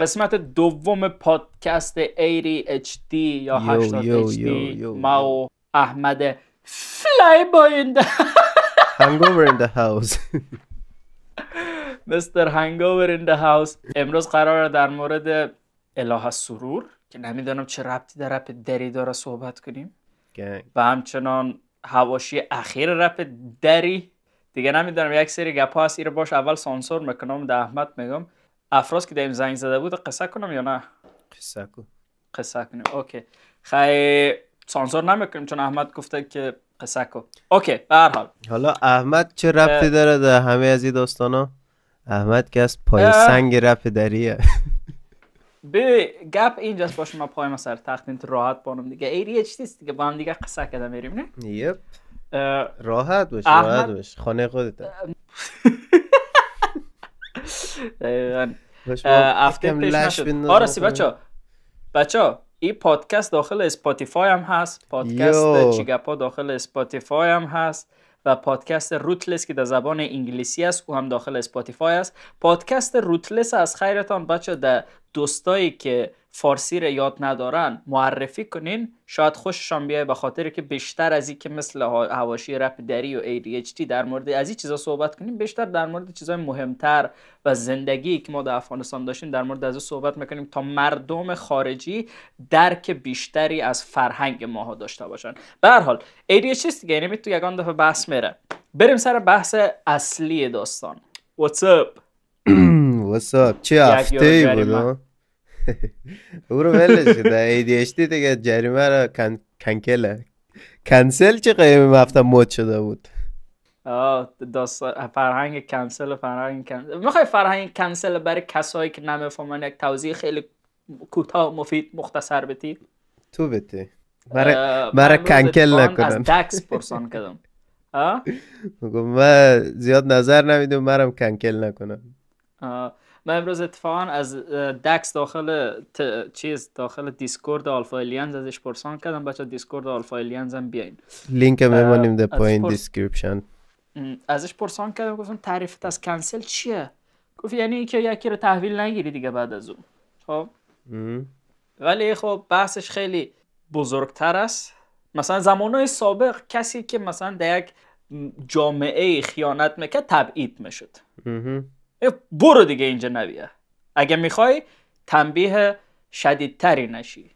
قسمت دوم پادکست ایری HD یا 80 HD ما و احمد فلای با این هنگوور این هاوس مستر هنگوور این هاوس امروز قراره در مورد اله سرور که نمیدانم چه ربطی در رپ دری داره صحبت کنیم و همچنان هواشی اخیر رپ دری دیگه نمیدونم یک سری گپا هست ایره باش اول سانسور میکنم ده احمد میگم افراز که داریم زنگ زده بود قصه کنم یا نه قصه کن قصه کنیم اوکی خیلی سانسور نمیکنیم چون احمد گفته که قصه کن اوکی به هر حال حالا احمد چه ربطی داره در همه از این داستان ها؟ احمد که از پای سنگ رپ دریه به گپ اینجاست باشه ما پای سر تخت انت راحت بانم دیگه ایری چی نیست دیگه با هم دیگه قصه کده میریم نه یپ راحت باش راحت باش خانه خودت دقیقاً هفته پیش آره، بچا بچا این پادکست داخل اسپاتیفای هم هست پادکست چیگپا داخل اسپاتیفای هم هست و پادکست روتلس که در زبان انگلیسی است او هم داخل اسپاتیفای است پادکست روتلس از خیرتان بچه در دوستایی که فارسی رو یاد ندارن معرفی کنین شاید خوششان بیای به خاطر که بیشتر از اینکه که مثل هواشی رپ دری و ADHD در مورد از این چیزا صحبت کنیم بیشتر در مورد چیزای مهمتر و زندگی که ما در افغانستان داشتیم در مورد از صحبت میکنیم تا مردم خارجی درک بیشتری از فرهنگ ماها داشته باشن به هر حال ADHD دیگه یعنی تو یگان دفعه بحث میره بریم سر بحث اصلی داستان What's چه هفته ای او رو دی ده ADHD دیگه جریمه رو کن... کنکله کنسل چه قیمه هفته مود شده بود آه فرهنگ کنسل فرهنگ کنسل میخوای فرهنگ کنسل برای کسایی که نمیفهمن یک توضیح خیلی کوتاه مفید مختصر بتی تو بتی مرا مرا کنکل نکنن از دکس پرسان من زیاد نظر نمیدم مرم کنکل نکنم آه من امروز اتفاقا از دکس داخل چیز داخل دیسکورد آلفا الینز ازش پرسان کردم بچه دیسکورد آلفا الینز هم بیاین لینک میمانیم در پایین دیسکریپشن ازش پرسان کردم گفتم تعریفت از کنسل چیه گفت یعنی اینکه یکی رو تحویل نگیری دیگه بعد از اون خب ولی خب بحثش خیلی بزرگتر است مثلا زمانهای سابق کسی که مثلا در یک جامعه خیانت میکرد تبعید میشد برو دیگه اینجا نبیا اگه میخوای تنبیه شدیدتری نشی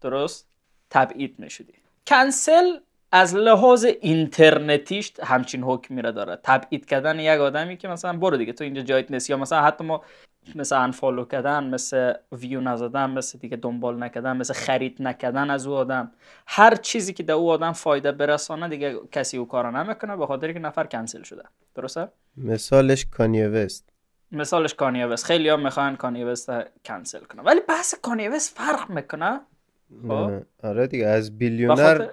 درست تبعید میشودی. کنسل از لحاظ اینترنتیش همچین حکمی را داره تبعید کردن یک آدمی که مثلا برو دیگه تو اینجا جایت نیست یا مثلا حتی ما مثل انفالو کردن مثل ویو نزدن مثل دیگه دنبال نکردن مثل خرید نکردن از او آدم هر چیزی که در او آدم فایده برسانه دیگه کسی او کارا نمیکنه به خاطر که نفر کنسل شده درسته مثالش کانیوست مثالش وست خیلی هم میخوان وست کنسل کنه ولی بحث کانیوس فرق میکنه خب؟ آره دیگه از بیلیونر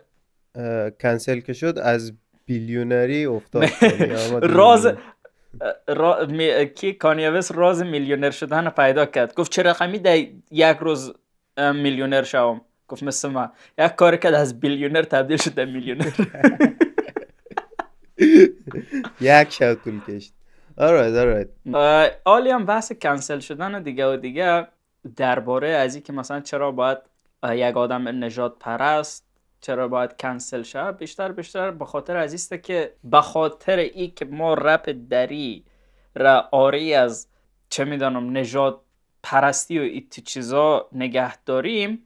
کنسل که شد از بیلیونری افتاد یعنی راز را... کی راز میلیونر شدن پیدا کرد گفت چه رقمی در یک روز میلیونر شوم گفت مثل ما یک کار کرد از بیلیونر تبدیل شد به میلیونر یک شب طول کشید alright, alright. آلی هم بحث کنسل شدن و دیگه و دیگه درباره از که مثلا چرا باید یک آدم نجات پرست چرا باید کنسل شه بیشتر بیشتر به خاطر از که به خاطر ای که ما رپ دری را آری از چه میدانم نجات پرستی و این چیزا نگه داریم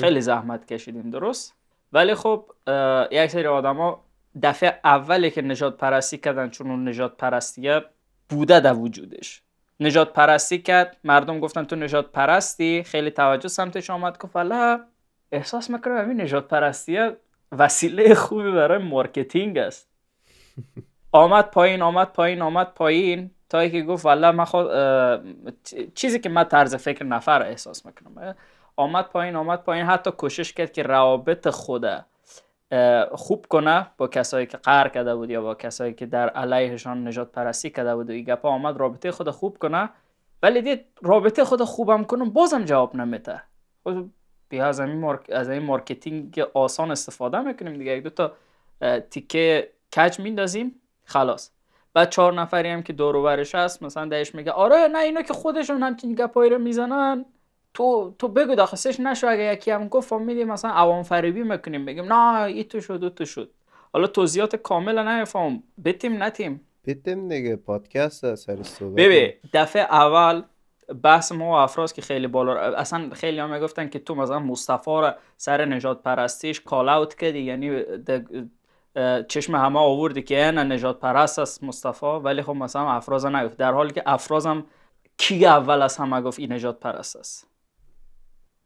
خیلی زحمت کشیدیم درست ولی خب یک سری آدما دفعه اولی که نجات پرستی کردن چون اون نجات پرستیه بوده در وجودش نجات پرستی کرد مردم گفتن تو نجات پرستی خیلی توجه سمتش آمد گفت والا احساس میکنم این نجات پرستی وسیله خوبی برای مارکتینگ است آمد پایین آمد پایین آمد پایین تا که گفت والا من چیزی که من طرز فکر نفر احساس میکنم آمد پایین آمد پایین حتی کوشش کرد که روابط خوده خوب کنه با کسایی که قهر کرده بود یا با کسایی که در علیهشان نجات پرستی کرده بود و این گپا آمد رابطه خود خوب کنه ولی دید رابطه خود خوبم کنم بازم جواب نمیته خب، بیا از این, از این مارکتینگ آسان استفاده میکنیم دیگه یک دو تا تیکه کج میندازیم خلاص بعد چهار نفری هم که دور هست مثلا دهش میگه آره نه اینا که خودشون همچین گپایی رو میزنن تو تو بگو داخلش نشو اگه یکی هم گفت خب میدیم مثلا عوام فریبی میکنیم بگیم نه ای تو شد و تو شد حالا توضیحات کامل نمیفهم بتیم نتیم بتیم دیگه پادکست سر صحبت ببین دفعه اول بحث ما و افراز که خیلی بالا اصلا خیلی هم گفتن که تو مثلا مصطفی را سر نجات پرستیش کال اوت کردی یعنی چشم همه آوردی که نه نجات پرست است مصطفی ولی خب مثلا افراز نگفت در حالی که افرازم کی اول از همه گفت این نجات پرست است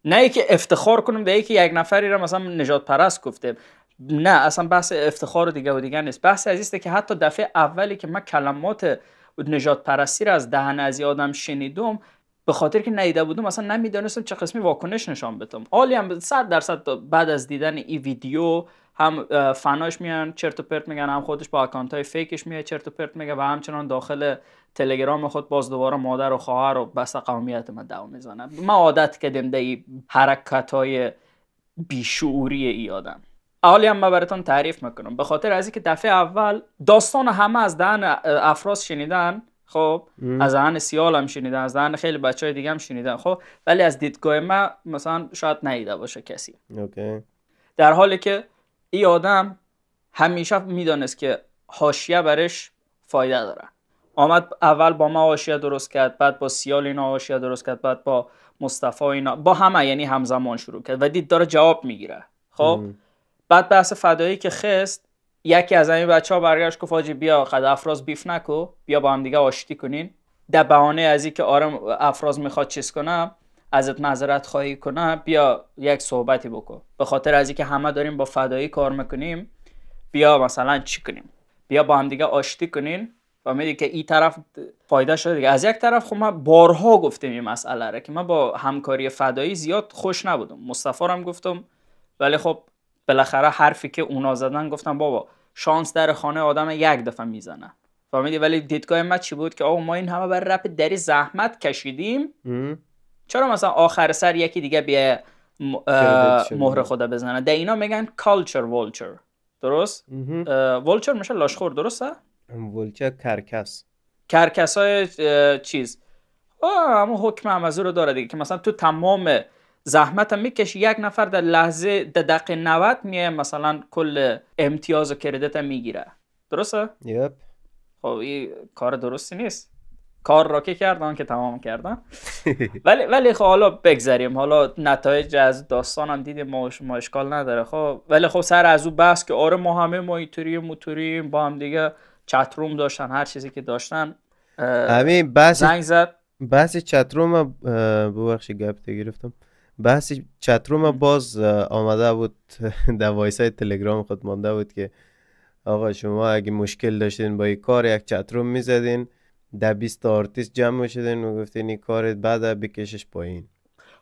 نه که افتخار کنم به یکی یک نفری را مثلا نجات پرست گفته نه اصلا بحث افتخار و دیگه و دیگه نیست بحث از که حتی دفعه اولی که من کلمات نجات پرستی را از دهن از آدم شنیدم به خاطر که نیده بودم اصلا نمیدانستم چه قسمی واکنش نشان بدم عالی هم 100 درصد بعد از دیدن این ویدیو هم فناش میان چرت و پرت میگن هم خودش با اکانت های فیکش میاد چرت و پرت میگه و همچنان داخل تلگرام خود باز دوباره مادر و خواهر و بس قومیت ما دو میزنه ما عادت کردیم دهی این حرکت های بیشعوری ای آدم اولی هم براتون تعریف میکنم به خاطر از اینکه دفعه اول داستان همه از دهن افراز شنیدن خب از دهن سیال هم شنیدن از دهن خیلی بچه های دیگه هم شنیدن خب ولی از دیدگاه من مثلا شاید نیده باشه کسی اوکی. در حالی که ای آدم همیشه میدانست که حاشیه برش فایده داره آمد اول با ما آشیا درست کرد بعد با سیال اینا آشیا درست کرد بعد با مصطفی اینا با همه یعنی همزمان شروع کرد و دید داره جواب میگیره خب بعد بحث فدایی که خست یکی از این بچه ها برگشت گفت فاجی بیا قد افراز بیف نکو بیا با هم دیگه آشتی کنین در بهانه از این که آرام افراز میخواد چیز کنم ازت معذرت خواهی کنم بیا یک صحبتی بکن به خاطر از که همه داریم با فدایی کار میکنیم بیا مثلا چی کنیم بیا با هم دیگه آشتی کنین و که این طرف فایده شده دیگه از یک طرف خب من بارها گفتم این مسئله را که من با همکاری فدایی زیاد خوش نبودم مصطفی هم گفتم ولی خب بالاخره حرفی که اونا زدن گفتم بابا شانس در خانه آدم یک دفعه میزنه فهمیدی ولی دیدگاه من چی بود که آقا ما این همه بر رپ دری زحمت کشیدیم چرا مثلا آخر سر یکی دیگه بیا مهر خدا بزنه ده اینا میگن کالچر ولچر درست ولچر میشه لاشخور درسته ولچه کرکس کرکس های چیز اما حکم عمزه رو داره دیگه که مثلا تو تمام زحمت هم میکشی یک نفر در لحظه در دقیقه 90 میه مثلا کل امتیاز و کردت هم میگیره درسته؟ یپ خب این کار درستی نیست کار را که کردن که تمام کردن ولی ولی خب حالا بگذریم حالا نتایج از داستان هم دیدیم ما, اشکال نداره خب ولی خب سر از او بحث که آره ما همه ما با هم دیگه چتروم داشتن هر چیزی که داشتن همین بحث زنگ زد بحث چتروم ببخشید گپ گرفتم بحث چتروم باز آمده بود در وایس های تلگرام خود مانده بود که آقا شما اگه مشکل داشتین با این کار یک چتروم میزدین ده 20 آرتیست جمع شدین و گفتین این کارت بعد بکشش پایین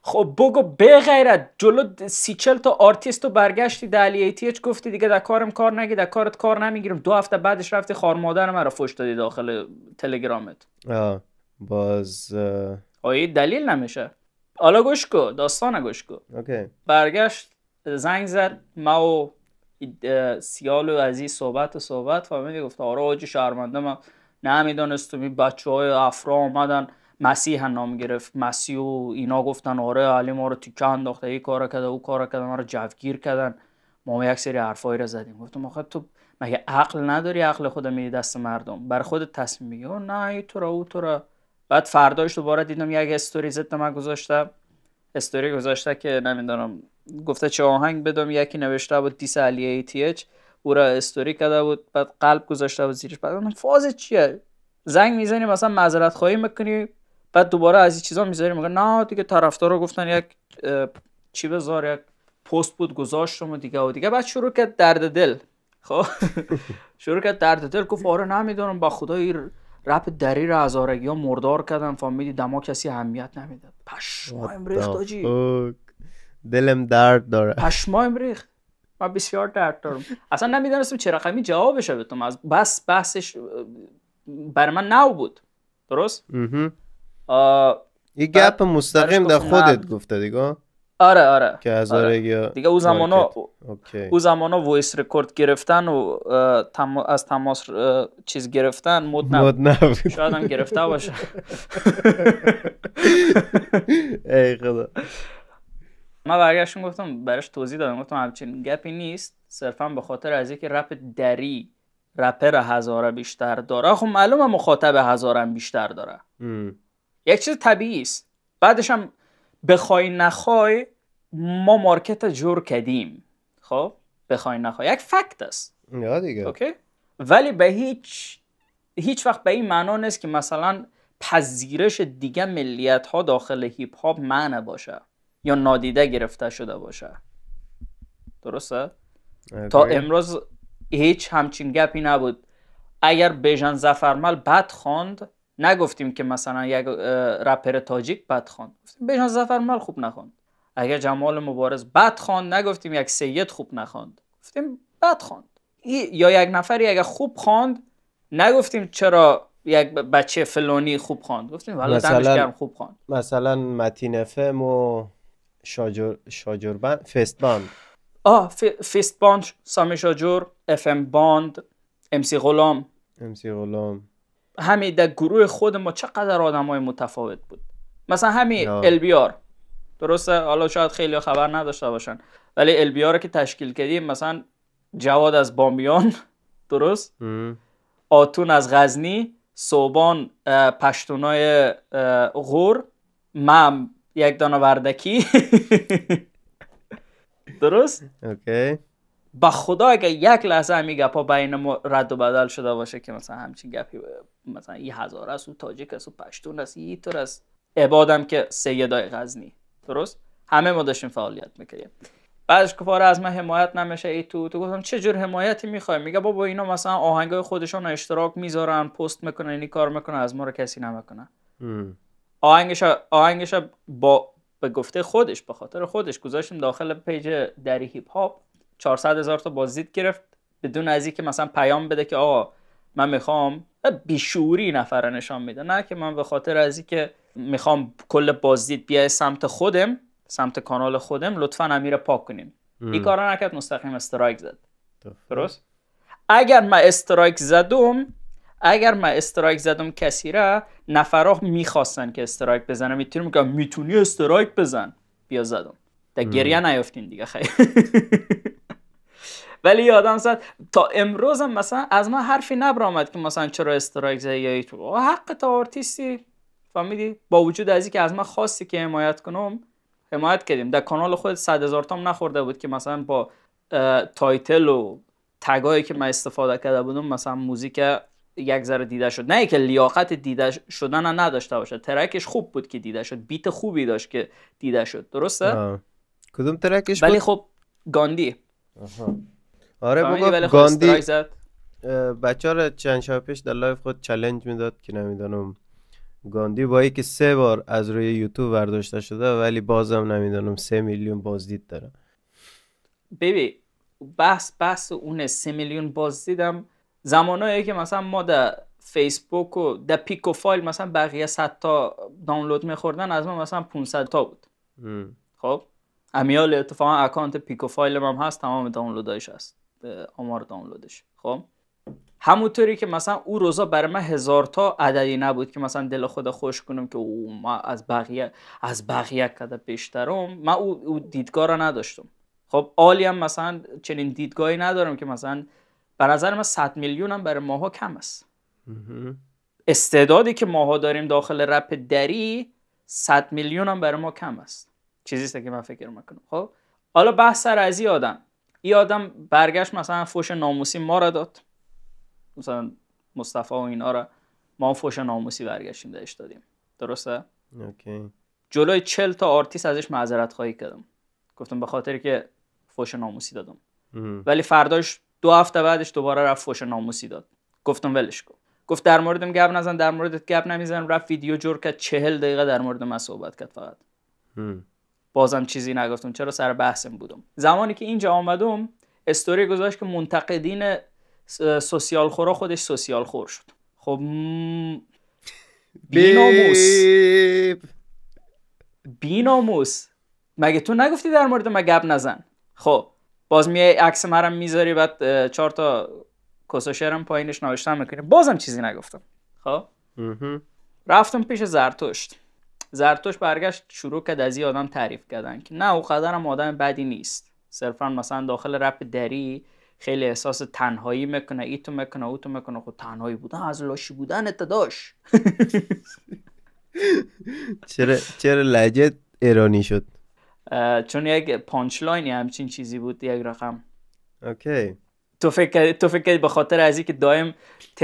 خب بگو به غیرت جلو سی چل تا آرتیست رو برگشتی در علی ایتیچ گفتی دیگه در کارم کار نگی در کارت کار نمیگیرم دو هفته بعدش رفتی خار مادر مرا فش دادی داخل تلگرامت آه باز آیه دلیل نمیشه حالا گوش کو داستان گوش کو برگشت زنگ زد ما و سیال و عزیز صحبت و صحبت فهمیدی گفت آره آجی شهرمنده من نمیدانستم این بچه های افرا آمدن مسیح نام گرفت مسیح و اینا گفتن آره علی ما رو تیکه انداخته این کار کرده او کار کرده ما رو جوگیر کردن ما, یک سری حرفایی رو زدیم گفتم آخه تو مگه عقل نداری عقل خود میدی دست مردم بر خود تصمیم میگی نه ای تو را او تو را بعد فرداش دوباره دیدم یک استوری زد من گذاشته استوری گذاشته که نمیدونم گفته چه آهنگ بدم یکی نوشته بود دیس علی ای تی اچ او را استوری کرده بود بعد قلب گذاشته بود زیرش بعد فاز چیه زنگ میزنی مثلا معذرت خواهی میکنی بعد دوباره از این چیزا میذاری میگه نه دیگه طرفدارا گفتن یک چی بذار یک پست بود گذاشتم و دیگه و دیگه بعد شروع کرد درد دل خب شروع کرد درد دل گفت آره نمیدونم با خدای رپ دری را از آرگی ها مردار کردن فامیلی دما کسی اهمیت نمیداد پشمایم ریخت آجی دلم درد داره پشمایم ریخت من بسیار درد دارم اصلا نمیدونستم چرا جواب جوابش بدم از بس بحثش بر من نو بود درست یه گپ مستقیم در خودت گفته دیگه آره آره که از آره. آره. دیگه او زمانا او زمانا ویس رکورد گرفتن و از تماس چیز گرفتن مود نبود شاید هم گرفته باشه ای خدا ما برگرشون گفتم برش توضیح دادم گفتم همچین گپی نیست صرفا به خاطر از اینکه رپ دری رپر هزاره بیشتر داره خب معلومه مخاطب هزارم بیشتر داره یک چیز طبیعی است بعدش هم بخوای نخوای ما مارکت جور کردیم خب بخوای نخوای یک فکت است دیگه اوکی ولی به هیچ هیچ وقت به این معنا نیست که مثلا پذیرش دیگه ملیت ها داخل هیپ هاپ معنی باشه یا نادیده گرفته شده باشه درسته تا امروز هیچ همچین گپی نبود اگر بیژن زفرمل بد خواند نگفتیم که مثلا یک رپر تاجیک بد خوان گفتیم زفر زفرمل خوب نخوند. اگر جمال مبارز بد خواند نگفتیم یک سید خوب نخواند گفتیم بد خواند یا یک نفری اگر خوب خواند نگفتیم چرا یک بچه فلانی خوب خواند گفتیم والا مثلا خوب خواند مثلا متین افم و شاجور بند فست باند آه ف... فست باند سامی شاجور اف باند ام سی غلام ام سی غلام همین در گروه خود ما چقدر آدم های متفاوت بود مثلا همین البیار درسته حالا شاید خیلی خبر نداشته باشن ولی البیار که تشکیل کردیم مثلا جواد از بامیان درست آتون از غزنی صوبان پشتونای غور مم یک دانه وردکی درست؟ اوکی به خدا اگه یک لحظه همی گپا بین ما رد و بدل شده باشه که مثلا همچین گپی مثلا این هزار است و تاجیک است و پشتون است این طور است عبادم که سیدای غزنی درست همه ما داشتیم فعالیت میکردیم بعدش کفار از من حمایت نمیشه ای تو تو گفتم چه جور حمایتی میخوای میگه بابا اینا مثلا آهنگای خودشون اشتراک میذارن پست میکنن این یعنی کار میکنن از ما رو کسی نمیکنه آهنگش آهنگش با به گفته خودش به خاطر خودش گذاشتیم داخل پیج دری هیپ هاپ 400 هزار تا بازدید گرفت بدون از اینکه مثلا پیام بده که آقا من میخوام بیشوری نفر نشان میده نه که من به خاطر از اینکه میخوام کل بازدید بیای سمت خودم سمت کانال خودم لطفا امیر پاک کنیم این کارا نکرد مستقیم استرایک زد درست اگر من استرایک زدم اگر من استرایک زدم کسی را نفرا میخواستن که استرایک بزنم میتونم که میتونی استرایک بزن بیا زدم در گریه نیافتین دیگه خیلی ولی یادم زد تا امروز هم مثلا از من حرفی نبرامد که مثلا چرا استرایک زدی یا تو حق تا آرتیستی فهمیدی با وجود از که از من خواستی که حمایت کنم حمایت کردیم در کانال خود 100 هزار تام نخورده بود که مثلا با تایتل و تگایی که من استفاده کرده بودم مثلا موزیک یک ذره دیده شد نه اینکه لیاقت دیده شدن نداشته باشه ترکش خوب بود که دیده شد بیت خوبی داشت که دیده شد درسته کدوم ترکش ولی خب گاندی آره بابا گاندی بچه ها چند شب پیش در لایف خود چلنج میداد که نمیدانم گاندی با که سه بار از روی یوتیوب برداشته شده ولی بازم نمیدانم سه میلیون بازدید داره ببین بحث بحث اون سه میلیون بازدیدم زمانایی که مثلا ما در فیسبوک و در پیکو فایل مثلا بقیه 100 تا دانلود میخوردن از ما مثلا 500 تا بود خب امیال اتفاقا اکانت پیکو فایل هم هست تمام دانلودایش هست آمار دانلودش خب همونطوری که مثلا او روزا برای من هزار تا عددی نبود که مثلا دل خود خوش کنم که او ما از بقیه از بقیه کده بیشترم من او, او دیدگاه را نداشتم خب عالی هم مثلا چنین دیدگاهی ندارم که مثلا به نظر من 100 میلیون هم برای ماها کم است استعدادی که ماها داریم داخل رپ دری 100 میلیون هم برای ما کم است چیزیست که من فکر میکنم خب حالا بحث سر از آدم این آدم برگشت مثلا فوش ناموسی ما را داد مثلا مصطفی و اینا را ما فوش ناموسی برگشتیم بهش دادیم درسته اوکی جلوی چل تا آرتیست ازش معذرت خواهی کردم گفتم به خاطر که فوش ناموسی دادم ولی فرداش دو هفته بعدش دوباره رفت فوش ناموسی داد گفتم ولش کن گفت در موردم گپ نزن در موردت گپ نمیزنم رفت ویدیو جور کرد چهل دقیقه در مورد من صحبت کرد فقط بازم چیزی نگفتم چرا سر بحثم بودم زمانی که اینجا آمدم استوری گذاشت که منتقدین سوسیال خورا خودش سوسیال خور شد خب بیناموس بیناموس مگه تو نگفتی در مورد ما گپ نزن خب باز میای عکس مرم میذاری بعد چهار تا کسوشرم پایینش نوشتم میکنی بازم چیزی نگفتم خب رفتم پیش زرتشت زرتوش برگشت شروع کرد از این آدم تعریف کردن که نه او قدرم آدم بدی نیست صرفا مثلا داخل رپ دری خیلی احساس تنهایی میکنه ای تو میکنه او تو میکنه خود خب تنهایی بودن از لاشی بودن اتداش چرا چرا لجت ایرانی شد چون یک پانچ لاینی همچین چیزی بود یک رقم اوکی تو فکر تو فکر به خاطر از اینکه دائم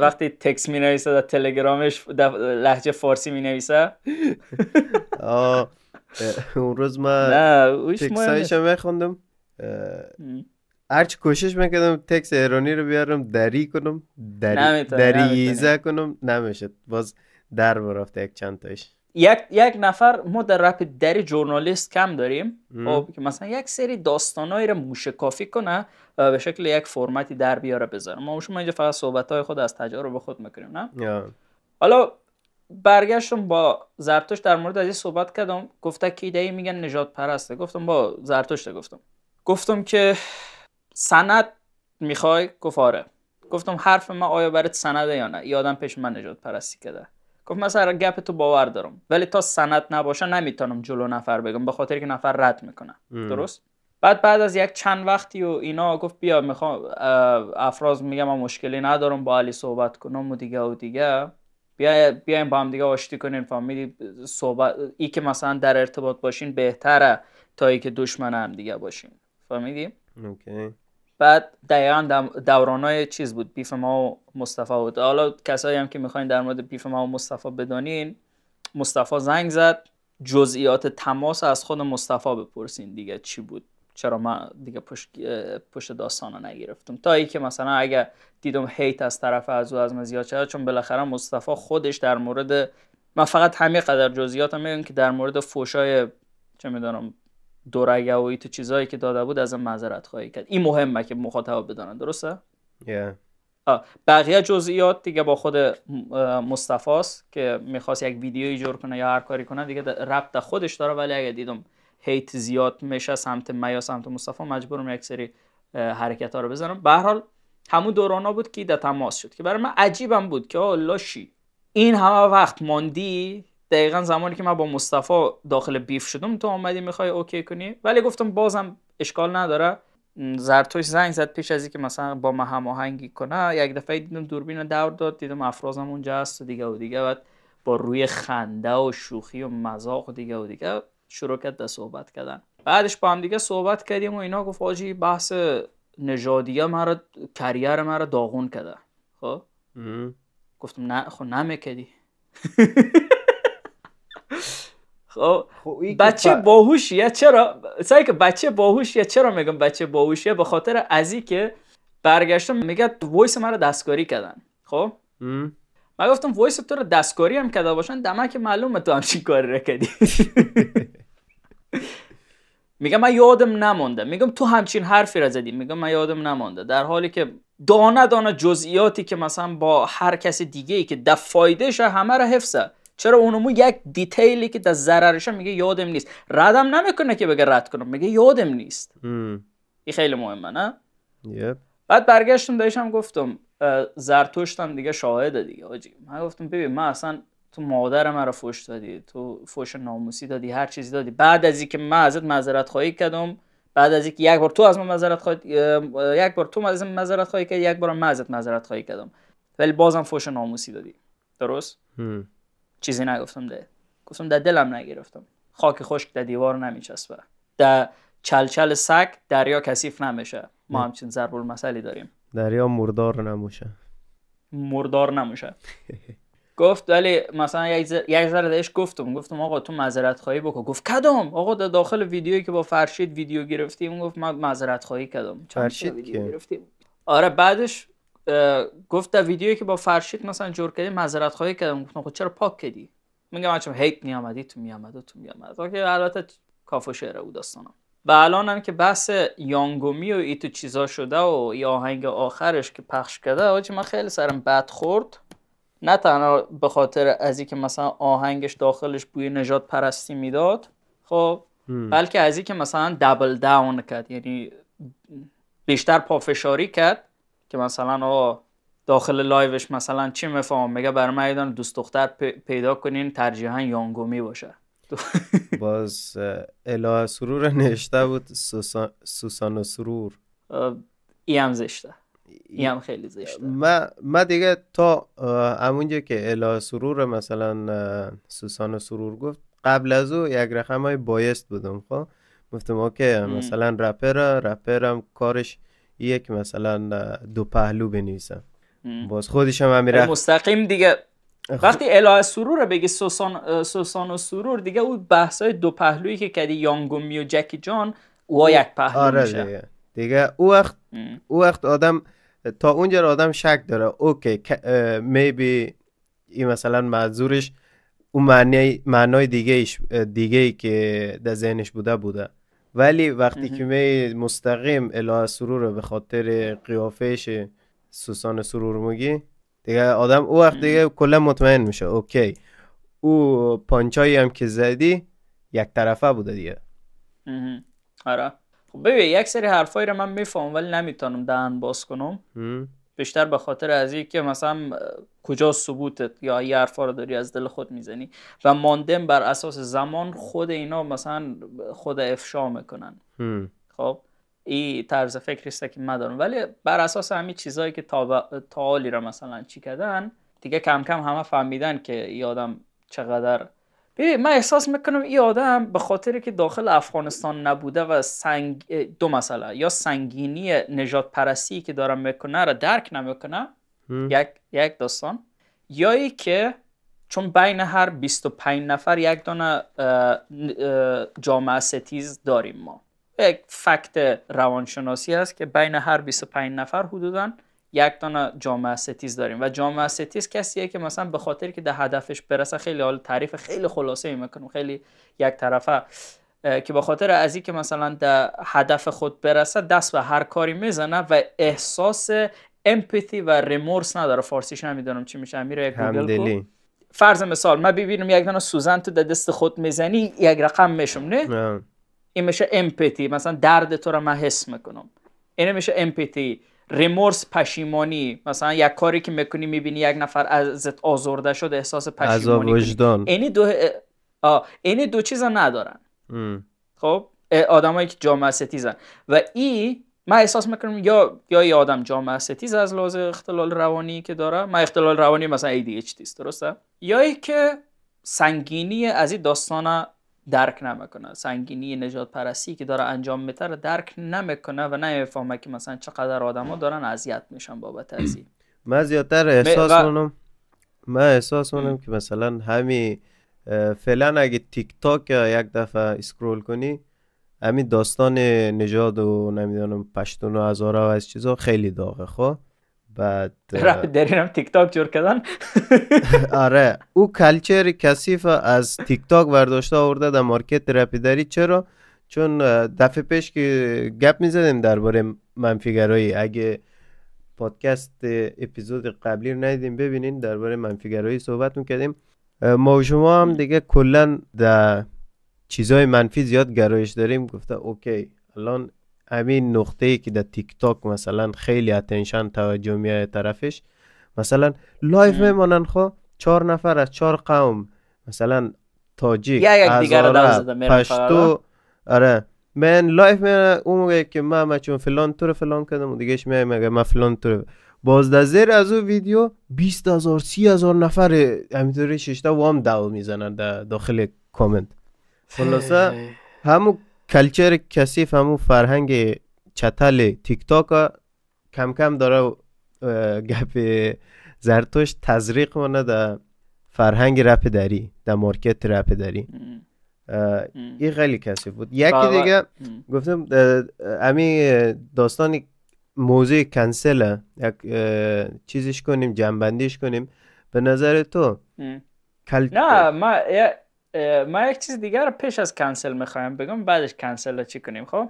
وقتی تکس می نویسه در تلگرامش در لحجه فارسی می نویسه اون روز من تکسایش هم بخوندم هرچی کوشش میکردم تکس ایرانی رو بیارم دری کنم دری دریزه کنم نمیشد باز در برافته یک چند تایش یک, یک نفر ما در رپ دری جورنالیست کم داریم خب، که مثلا یک سری داستانایی رو کافی کنه به شکل یک فرمتی در بیاره بذاره ما شما اینجا فقط صحبت های خود از تجارب خود میکنیم نه yeah. حالا برگشتم با زرتوش در مورد از این صحبت کردم گفته که ایده میگن نجات پرسته گفتم با زرتوش گفتم گفتم که سند میخوای کفاره. گفتم حرف من آیا برات سنده یا نه یادم پیش من نجات پرستی کده. گفت مثلا گپ تو باور دارم ولی تا سند نباشه نمیتونم جلو نفر بگم به خاطر که نفر رد میکنه درست بعد بعد از یک چند وقتی و اینا گفت بیا میخوام افراز میگم من مشکلی ندارم با علی صحبت کنم و دیگه و دیگه بیا بیایم با هم دیگه آشتی کنین فهمیدی صحبت ای که مثلا در ارتباط باشین بهتره تا ای که دشمن هم دیگه باشین فهمیدیم؟ بعد دقیقا های چیز بود بیف ما و مصطفی بود حالا کسایی هم که میخواین در مورد بیف ما و مصطفی بدانین مصطفی زنگ زد جزئیات تماس از خود مصطفی بپرسین دیگه چی بود چرا من دیگه پشت, پشت داستان رو نگرفتم تا ای که مثلا اگر دیدم هیت از طرف از او از من زیاد شده چون بالاخره مصطفی خودش در مورد من فقط همین قدر جزئیات هم میگم که در مورد فوشای چه میدونم و تو چیزایی که داده بود ازم معذرت خواهی کرد این مهمه که مخاطب بدانن درسته yeah. بقیه جزئیات دیگه با خود مصطفاست که میخواست یک ویدیویی جور کنه یا هر کاری کنه دیگه ربط خودش داره ولی اگه دیدم هیت زیاد میشه سمت یا سمت مصطفی مجبورم یک سری حرکت ها رو بزنم به حال همون دورانا بود که در تماس شد که برای من عجیبم بود که آلاشی این همه وقت ماندی دقیقا زمانی که من با مصطفی داخل بیف شدم تو اومدی میخوای اوکی کنی ولی گفتم بازم اشکال نداره زرتوش زنگ زد پیش از که مثلا با من هماهنگی کنه یک دفعه دیدم دوربین دور داد دیدم افرازم اونجا هست و دیگه و دیگه بعد با روی خنده و شوخی و مذاق و دیگه و دیگه شروع کرد به صحبت کردن بعدش با هم دیگه صحبت کردیم و اینا گفت آجی بحث ها مرا کریر مرا داغون کرده خب گفتم نه خب نمیکدی خب, خب، بچه باهوشیه چرا سعی که بچه باهوشیه چرا میگم بچه باهوشیه به خاطر ازی که برگشتم میگه وایس مرا دستکاری کردن خب من گفتم وایس تو رو دستکاری هم کرده باشن دمک معلومه تو همچین کاری را کردی میگم من یادم نمونده میگم تو همچین حرفی را زدی میگم من یادم نمونده در حالی که دانه دانه جزئیاتی که مثلا با هر کسی دیگه ای که دفایدهش همه را حفظه چرا اونمو یک دیتیلی که در ضررش میگه یادم نیست ردم نمیکنه که بگه رد کنم میگه یادم نیست این خیلی مهمه نه yep. بعد برگشتم داشتم گفتم زرتشتم دیگه شاهده دیگه آجی من گفتم ببین من اصلا تو مادر مرا فوش دادی تو فوش ناموسی دادی هر چیزی دادی بعد از اینکه من ازت معذرت خواهی کردم بعد از اینکه یک بار تو از من معذرت خواهی یک بار تو از من معذرت خواهی کردی یک بار من ازت معذرت خواهی کردم ولی بازم فوش ناموسی دادی درست چیزی نگفتم ده گفتم در دلم نگرفتم خاک خشک ده دیوار نمیچسبه در چلچل سگ دریا کثیف نمیشه ما همچین ضرب المثلی داریم دریا مردار نموشه مردار نموشه گفت ولی مثلا یک ذره گفتم گفتم آقا تو معذرت خواهی بکن گفت کدام آقا داخل ویدیویی که با فرشید ویدیو گرفتیم گفت من معذرت خواهی کردم فرشید ویدیو گرفتیم آره بعدش گفت در ویدیویی که با فرشید مثلا جور کردی معذرت خواهی کردم گفتم خب چرا پاک کردی میگم بچم هیت میامدی تو میامد تو میامد که البته کافو شعره او داستانم و الان هم که بحث یانگومی و ایتو چیزا شده و یا آهنگ آخرش که پخش کرده آجی من خیلی سرم بد خورد نه تنها به خاطر از که مثلا آهنگش داخلش بوی نجات پرستی میداد خب بلکه از که مثلا دبل داون کرد یعنی بیشتر پافشاری کرد که مثلا آقا داخل لایوش مثلا چی میفهمم میگه برای من دوست دختر پیدا کنین ترجیحا یانگومی باشه باز اله سرور نشته بود سوسان, و سرور ای هم زشته ای هم خیلی زشته من, دیگه تا همونجا که اله سرور مثلا سوسان و سرور گفت قبل از او یک رقم های بایست بودم خب گفتم اوکی مثلا رپر رپرم کارش یک مثلا دو پهلو بنویسم باز خودش هم میره مستقیم دیگه خب. وقتی الهه سرور بگی سوسان, سوسان و سرور دیگه اون بحثای دو پهلویی که کردی یانگومی و جکی جان او یک پهلو آره دیگه. دیگه او وقت او وقت آدم تا اونجا آدم شک داره اوکی میبی این مثلا منظورش اون معنی معنای دیگه ایش دیگه ای که در ذهنش بوده بوده ولی وقتی که می مستقیم اله سرور به خاطر قیافهش سوسان سرور مگی دیگه آدم او وقت دیگه کلا مطمئن میشه اوکی او پانچایی هم که زدی یک طرفه بوده دیگه آره خب ببین یک سری حرفایی رو من میفهم ولی نمیتونم دهن باز کنم بیشتر به خاطر از که مثلا کجا ثبوتت یا این حرفا رو داری از دل خود میزنی و ماندم بر اساس زمان خود اینا مثلا خود افشا میکنن خب این طرز فکریسته که من دارم ولی بر اساس همین چیزایی که تعالی را مثلا چی کردن دیگه کم کم همه فهمیدن که یادم چقدر ببین من احساس میکنم این آدم به خاطر که داخل افغانستان نبوده و سنگ دو مسئله یا سنگینی نجات پرسی که دارم میکنه را درک نمیکنه یک یک داستان یا ای که چون بین هر 25 نفر یک دانه جامعه ستیز داریم ما یک فکت روانشناسی هست که بین هر 25 نفر حدودا یک دانه جامعه ستیز داریم و جامعه ستیز کسیه که مثلا به خاطر که در هدفش برسه خیلی حال تعریف خیلی خلاصه میکنم خیلی یک طرفه که به خاطر از که مثلا در هدف خود برسه دست و هر کاری میزنه و احساس امپاتی و ریمورس نداره فارسیش نمیدونم چی میشه امیر یک گوگل فرض مثال من ببینم یک دانه سوزن تو در دست خود میزنی یک رقم میشم نه این میشه امپاتی مثلا درد تو رو من حس میکنم این میشه امپاتی ریمورس پشیمانی مثلا یک کاری که میکنی میبینی یک نفر ازت آزرده شد احساس پشیمانی اینی یعنی دو اینی دو چیزا ندارن خب آدمایی که جامعه ستیزن و ای من احساس میکنم یا یا آدم جامعه ستیز از لحاظ اختلال روانی که داره من اختلال روانی مثلا ADHD است درسته یا ای که سنگینی از این داستان درک نمیکنه سنگینی نجات پرسی که داره انجام میتره درک نمیکنه و نمیفهمه که مثلا چقدر آدما دارن اذیت میشن بابت از زیادتر احساس کنم من احساس کنم که مثلا همین فعلا اگه تیک تاک یک دفعه اسکرول کنی همین داستان نژاد و نمیدانم پشتون و هزاره و از چیزا خیلی داغه خب بعد دارینم تیک تاک جور کردن آره او کلچر کثیف از تیک تاک ورداشته آورده در مارکت داری چرا چون دفعه پیش که گپ میزدیم درباره منفیگرایی اگه پادکست اپیزود قبلی رو ندیدیم ببینین درباره منفیگرایی صحبت میکردیم ما و شما هم دیگه کلا در چیزهای منفی زیاد گرایش داریم گفته اوکی الان همین نقطه ای که در تیک تاک مثلا خیلی اتنشن توجه میاد طرفش مثلا لایف میمانن خو خب، چهار نفر از چهار قوم مثلا تاجیک هزاره پشتو آره من لایف من اون میگه که من چون فلان تو فلان کردم و دیگهش میگه مگه من فلان تو باز در زیر از اون ویدیو 20 هزار 30 هزار نفر همینطوری ششتا و هم میزنن در داخل کامنت خلاصه همون کلچر کثیف همون فرهنگ چتل تیک تاک کم کم داره گپ زرتوش تزریق مونه در فرهنگ رپ داری در مارکت رپ دری این خیلی کثیف بود یکی دیگه گفتم امی داستانی موضوع کنسل یک چیزش کنیم جنبندیش کنیم به نظر تو نه ما من یک چیز دیگر رو پیش از کنسل میخوایم بگم بعدش کنسل رو چی کنیم خب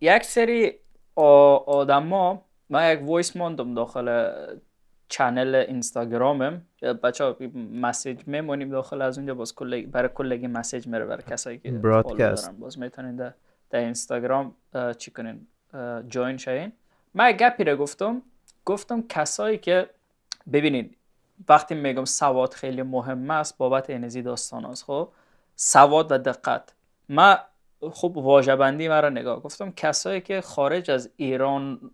یک سری آدما ما یک وایس ماندم داخل چنل اینستاگرامم بچه ها مسیج میمونیم داخل از اونجا باز کل برای کلگی مسیج میره برای کسایی که برادکست باز میتونین در اینستاگرام چی کنین جوین شین من گپی رو گفتم گفتم کسایی که ببینید وقتی میگم سواد خیلی مهم است بابت انزی داستان است خب سواد و دقت من خوب واجبندی مرا نگاه گفتم کسایی که خارج از ایران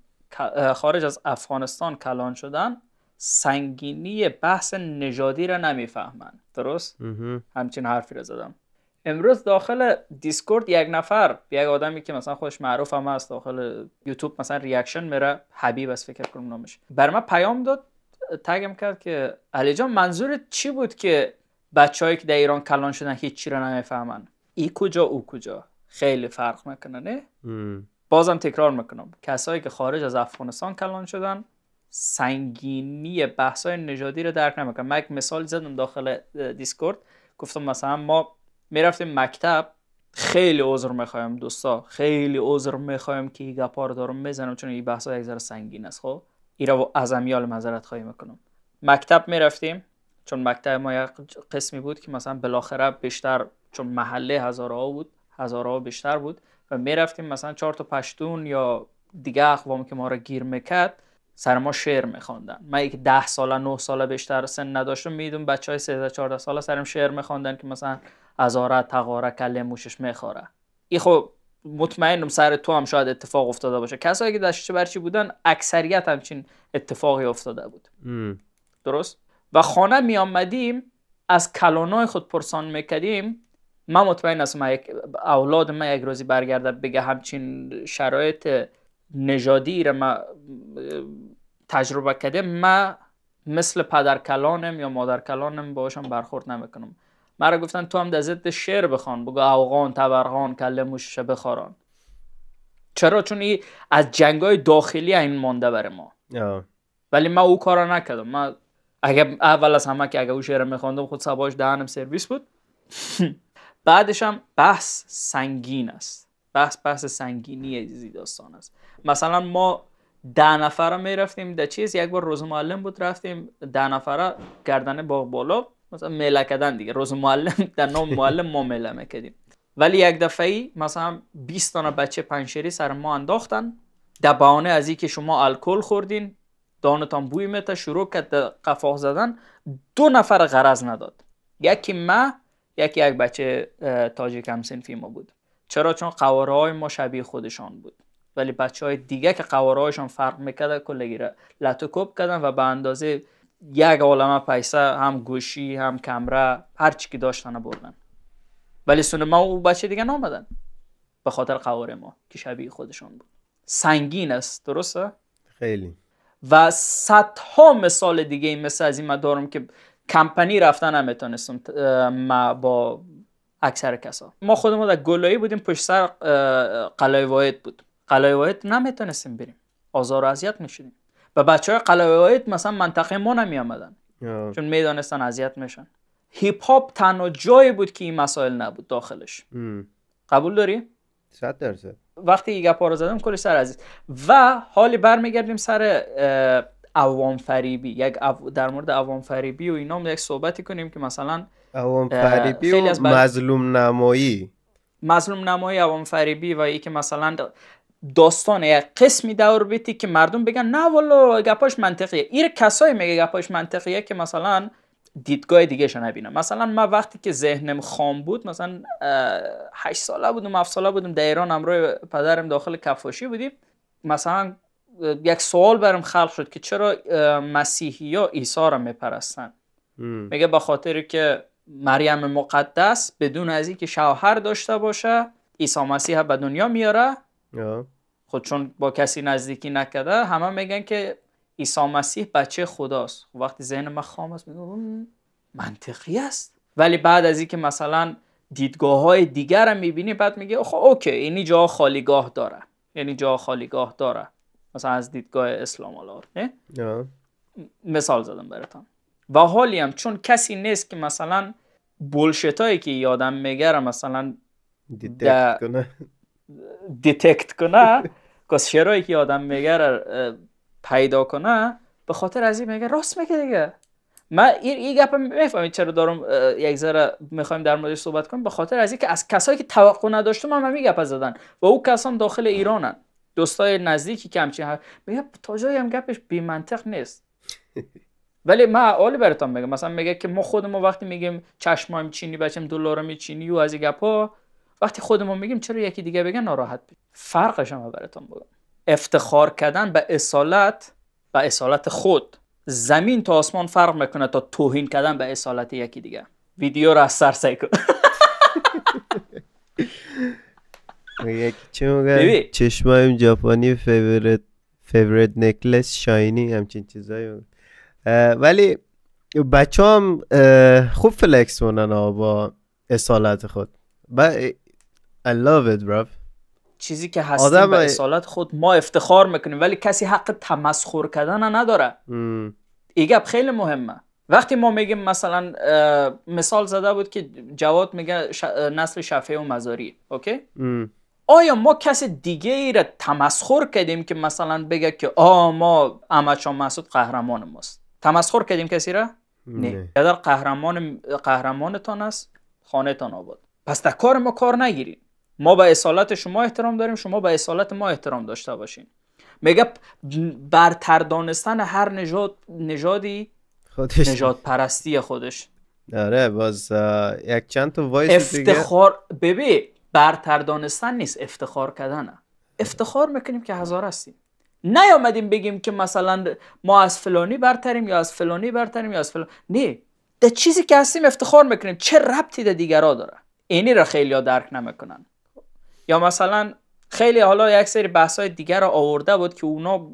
خارج از افغانستان کلان شدن سنگینی بحث نژادی را نمیفهمن درست همچین حرفی را زدم امروز داخل دیسکورد یک نفر یک آدمی که مثلا خوش معروف هم هست داخل یوتیوب مثلا ریاکشن میره حبیب از فکر کنم نامش بر من پیام داد تگم کرد که علی جان منظورت چی بود که بچههایی که در ایران کلان شدن هیچ چی رو نمیفهمن ای کجا او کجا خیلی فرق میکنه نه بازم تکرار میکنم کسایی که خارج از افغانستان کلان شدن سنگینی بحثای نژادی رو درک نمیکنم من مثال زدم داخل دیسکورد گفتم مثلا ما میرفتیم مکتب خیلی عذر میخوایم دوستا خیلی عذر میخوایم که این دارم میزنم چون این یک سنگین است خب ای رو از امیال مذارت خواهی میکنم مکتب میرفتیم چون مکتب ما یک قسمی بود که مثلا بالاخره بیشتر چون محله هزارها بود هزارها بیشتر بود و میرفتیم مثلا چهار تا پشتون یا دیگه اقوام که ما را گیر میکرد سر ما شعر میخواندن من یک ده ساله نه ساله بیشتر سن نداشتم میدون بچه های سیزه چهارده ساله سرم شعر میخواندن که مثلا ازاره تغاره کله موشش میخوره ای خب مطمئنم سر تو هم شاید اتفاق افتاده باشه کسایی که دستش برچی بودن اکثریت همچین اتفاقی افتاده بود درست و خانه می آمدیم از کلانای خود پرسان میکردیم من مطمئن هستم یک اولاد من یک روزی برگرده بگه همچین شرایط نژادی را تجربه کرده من مثل پدر کلانم یا مادر کلانم باشم برخورد نمیکنم مرا گفتن تو هم در ضد شعر بخوان بگو اوغان تبرغان کله موشه بخاران چرا چون ای از های داخلی این مانده بر ما ولی من او کارا نکردم من اول از همه که اگه او شعر میخواندم خود سباش دهنم سرویس بود بعدش هم بحث سنگین است بحث بحث سنگینی عزیزی داستان است مثلا ما ده نفره میرفتیم در چیز یک بار روز معلم بود رفتیم ده نفره گردن باغ بالا مثلا ملکدن دیگه روز معلم در نام معلم ما مله میکردیم ولی یک دفعه ای مثلا 20 تا بچه پنشری سر ما انداختن در بهانه از اینکه شما الکل خوردین دانتان بوی میته شروع کرد قفاه زدن دو نفر غرض نداد یکی ما یکی یک بچه تاجیک هم سنفی ما بود چرا چون قواره های ما شبیه خودشان بود ولی بچه های دیگه که قواره هایشان فرق میکرد کلگی را کپ کردن و به اندازه یک عالمه پیسه هم گوشی هم کمره هر چی که داشتن بردن ولی ما او بچه دیگه نامدن به خاطر قوار ما که شبیه خودشان بود سنگین است درسته خیلی و صدها مثال دیگه مثل از این دارم که کمپنی رفتن هم میتونستم با اکثر کسا ما خودمون در گلایی بودیم پشت سر قلای واحد بود قلای واحد نمیتونستیم بریم آزار و اذیت میشدیم و بچه های هایت مثلا منطقه ما نمی آمدن چون میدانستن اذیت میشن هیپ هاپ تنها جایی بود که این مسائل نبود داخلش قبول داری؟ صد درصد وقتی پا رو زدم کلی سر عزیز و حالی برمیگردیم سر عوام فریبی یک در مورد عوام فریبی و اینا یک صحبتی کنیم که مثلا عوام فریبی و مظلوم نمایی مظلوم نمایی عوام فریبی و ای که مثلا داستان قسمی دور بیتی که مردم بگن نه والا گپاش منطقیه ایر کسایی میگه گپاش منطقیه که مثلا دیدگاه دیگه شو نبینم مثلا من وقتی که ذهنم خام بود مثلا هشت ساله بودم هفت ساله بودم در ایران همراه پدرم داخل کفاشی بودیم مثلا یک سوال برم خلق شد که چرا مسیحی ها عیسی را میپرستن میگه به خاطر که مریم مقدس بدون از اینکه شوهر داشته باشه عیسی مسیح به دنیا میاره خود خب چون با کسی نزدیکی نکرده همه میگن که عیسی مسیح بچه خداست خب وقتی ذهن من خام است میگم منطقی است ولی بعد از اینکه مثلا دیدگاه های دیگر رو میبینی بعد میگه خب اوکی اینی جا خالیگاه داره یعنی جا خالیگاه داره مثلا از دیدگاه اسلام مثال زدم براتان و حالی هم چون کسی نیست که مثلا هایی که یادم میگره مثلا کنه دیتکت کنه که شرایی که آدم میگه پیدا کنه به خاطر از این میگه راست میگه دیگه من این ای گپ میفهمید چرا دارم یک ذره میخوایم در موردش صحبت کنیم به خاطر از که از کسایی که توقع نداشتم هم همین گپ زدن و او کسان داخل ایرانن دوستای نزدیکی که همچین هم. میگه تا جایی هم گپش بی منطق نیست ولی ما اول براتون میگم مثلا میگه که ما خودمون وقتی میگیم چشمایم چینی بچم دلارم چینی و از این گپا وقتی خودمون میگیم چرا یکی دیگه بگه ناراحت بشیم فرقش هم براتون بگم افتخار کردن به اصالت و اصالت خود زمین تا آسمان فرق میکنه تا توهین کردن به اصالت یکی دیگه ویدیو را از سر سعی کن چی چشمایم ژاپنی فیوریت فیوریت نکلس شاینی همچین چیزایی ولی بچه هم خوب فلکس مونن با اصالت خود I love it bro. چیزی که هستیم آدم به اصالت خود ما افتخار میکنیم ولی کسی حق تمسخر کردن نداره این خیلی مهمه وقتی ما میگیم مثلا مثال زده بود که جواد میگه نسل شفیع و مزاری اوکی آیا ما کسی دیگه ای را تمسخر کردیم که مثلا بگه که آ ما احمد شام قهرمان ماست تمسخر کردیم کسی را نه در قهرمان قهرمانتان است خانه تان آباد پس در کار ما کار نگیریم ما به اصالت شما احترام داریم شما به اصالت ما احترام داشته باشین میگه برتر دانستن هر نژاد نژادی خودش نجات پرستی خودش آره باز یک چند تا وایس افتخار ببین برتر دانستن نیست افتخار کردنه افتخار میکنیم که هزار هستیم نیامدیم بگیم که مثلا ما از فلانی برتریم یا از فلانی برتریم یا از فلانی نه در چیزی که هستیم افتخار میکنیم چه ربطی در دیگرا داره اینی را خیلی درک نمیکنن یا مثلا خیلی حالا یک سری بحث های دیگر رو آورده بود که اونا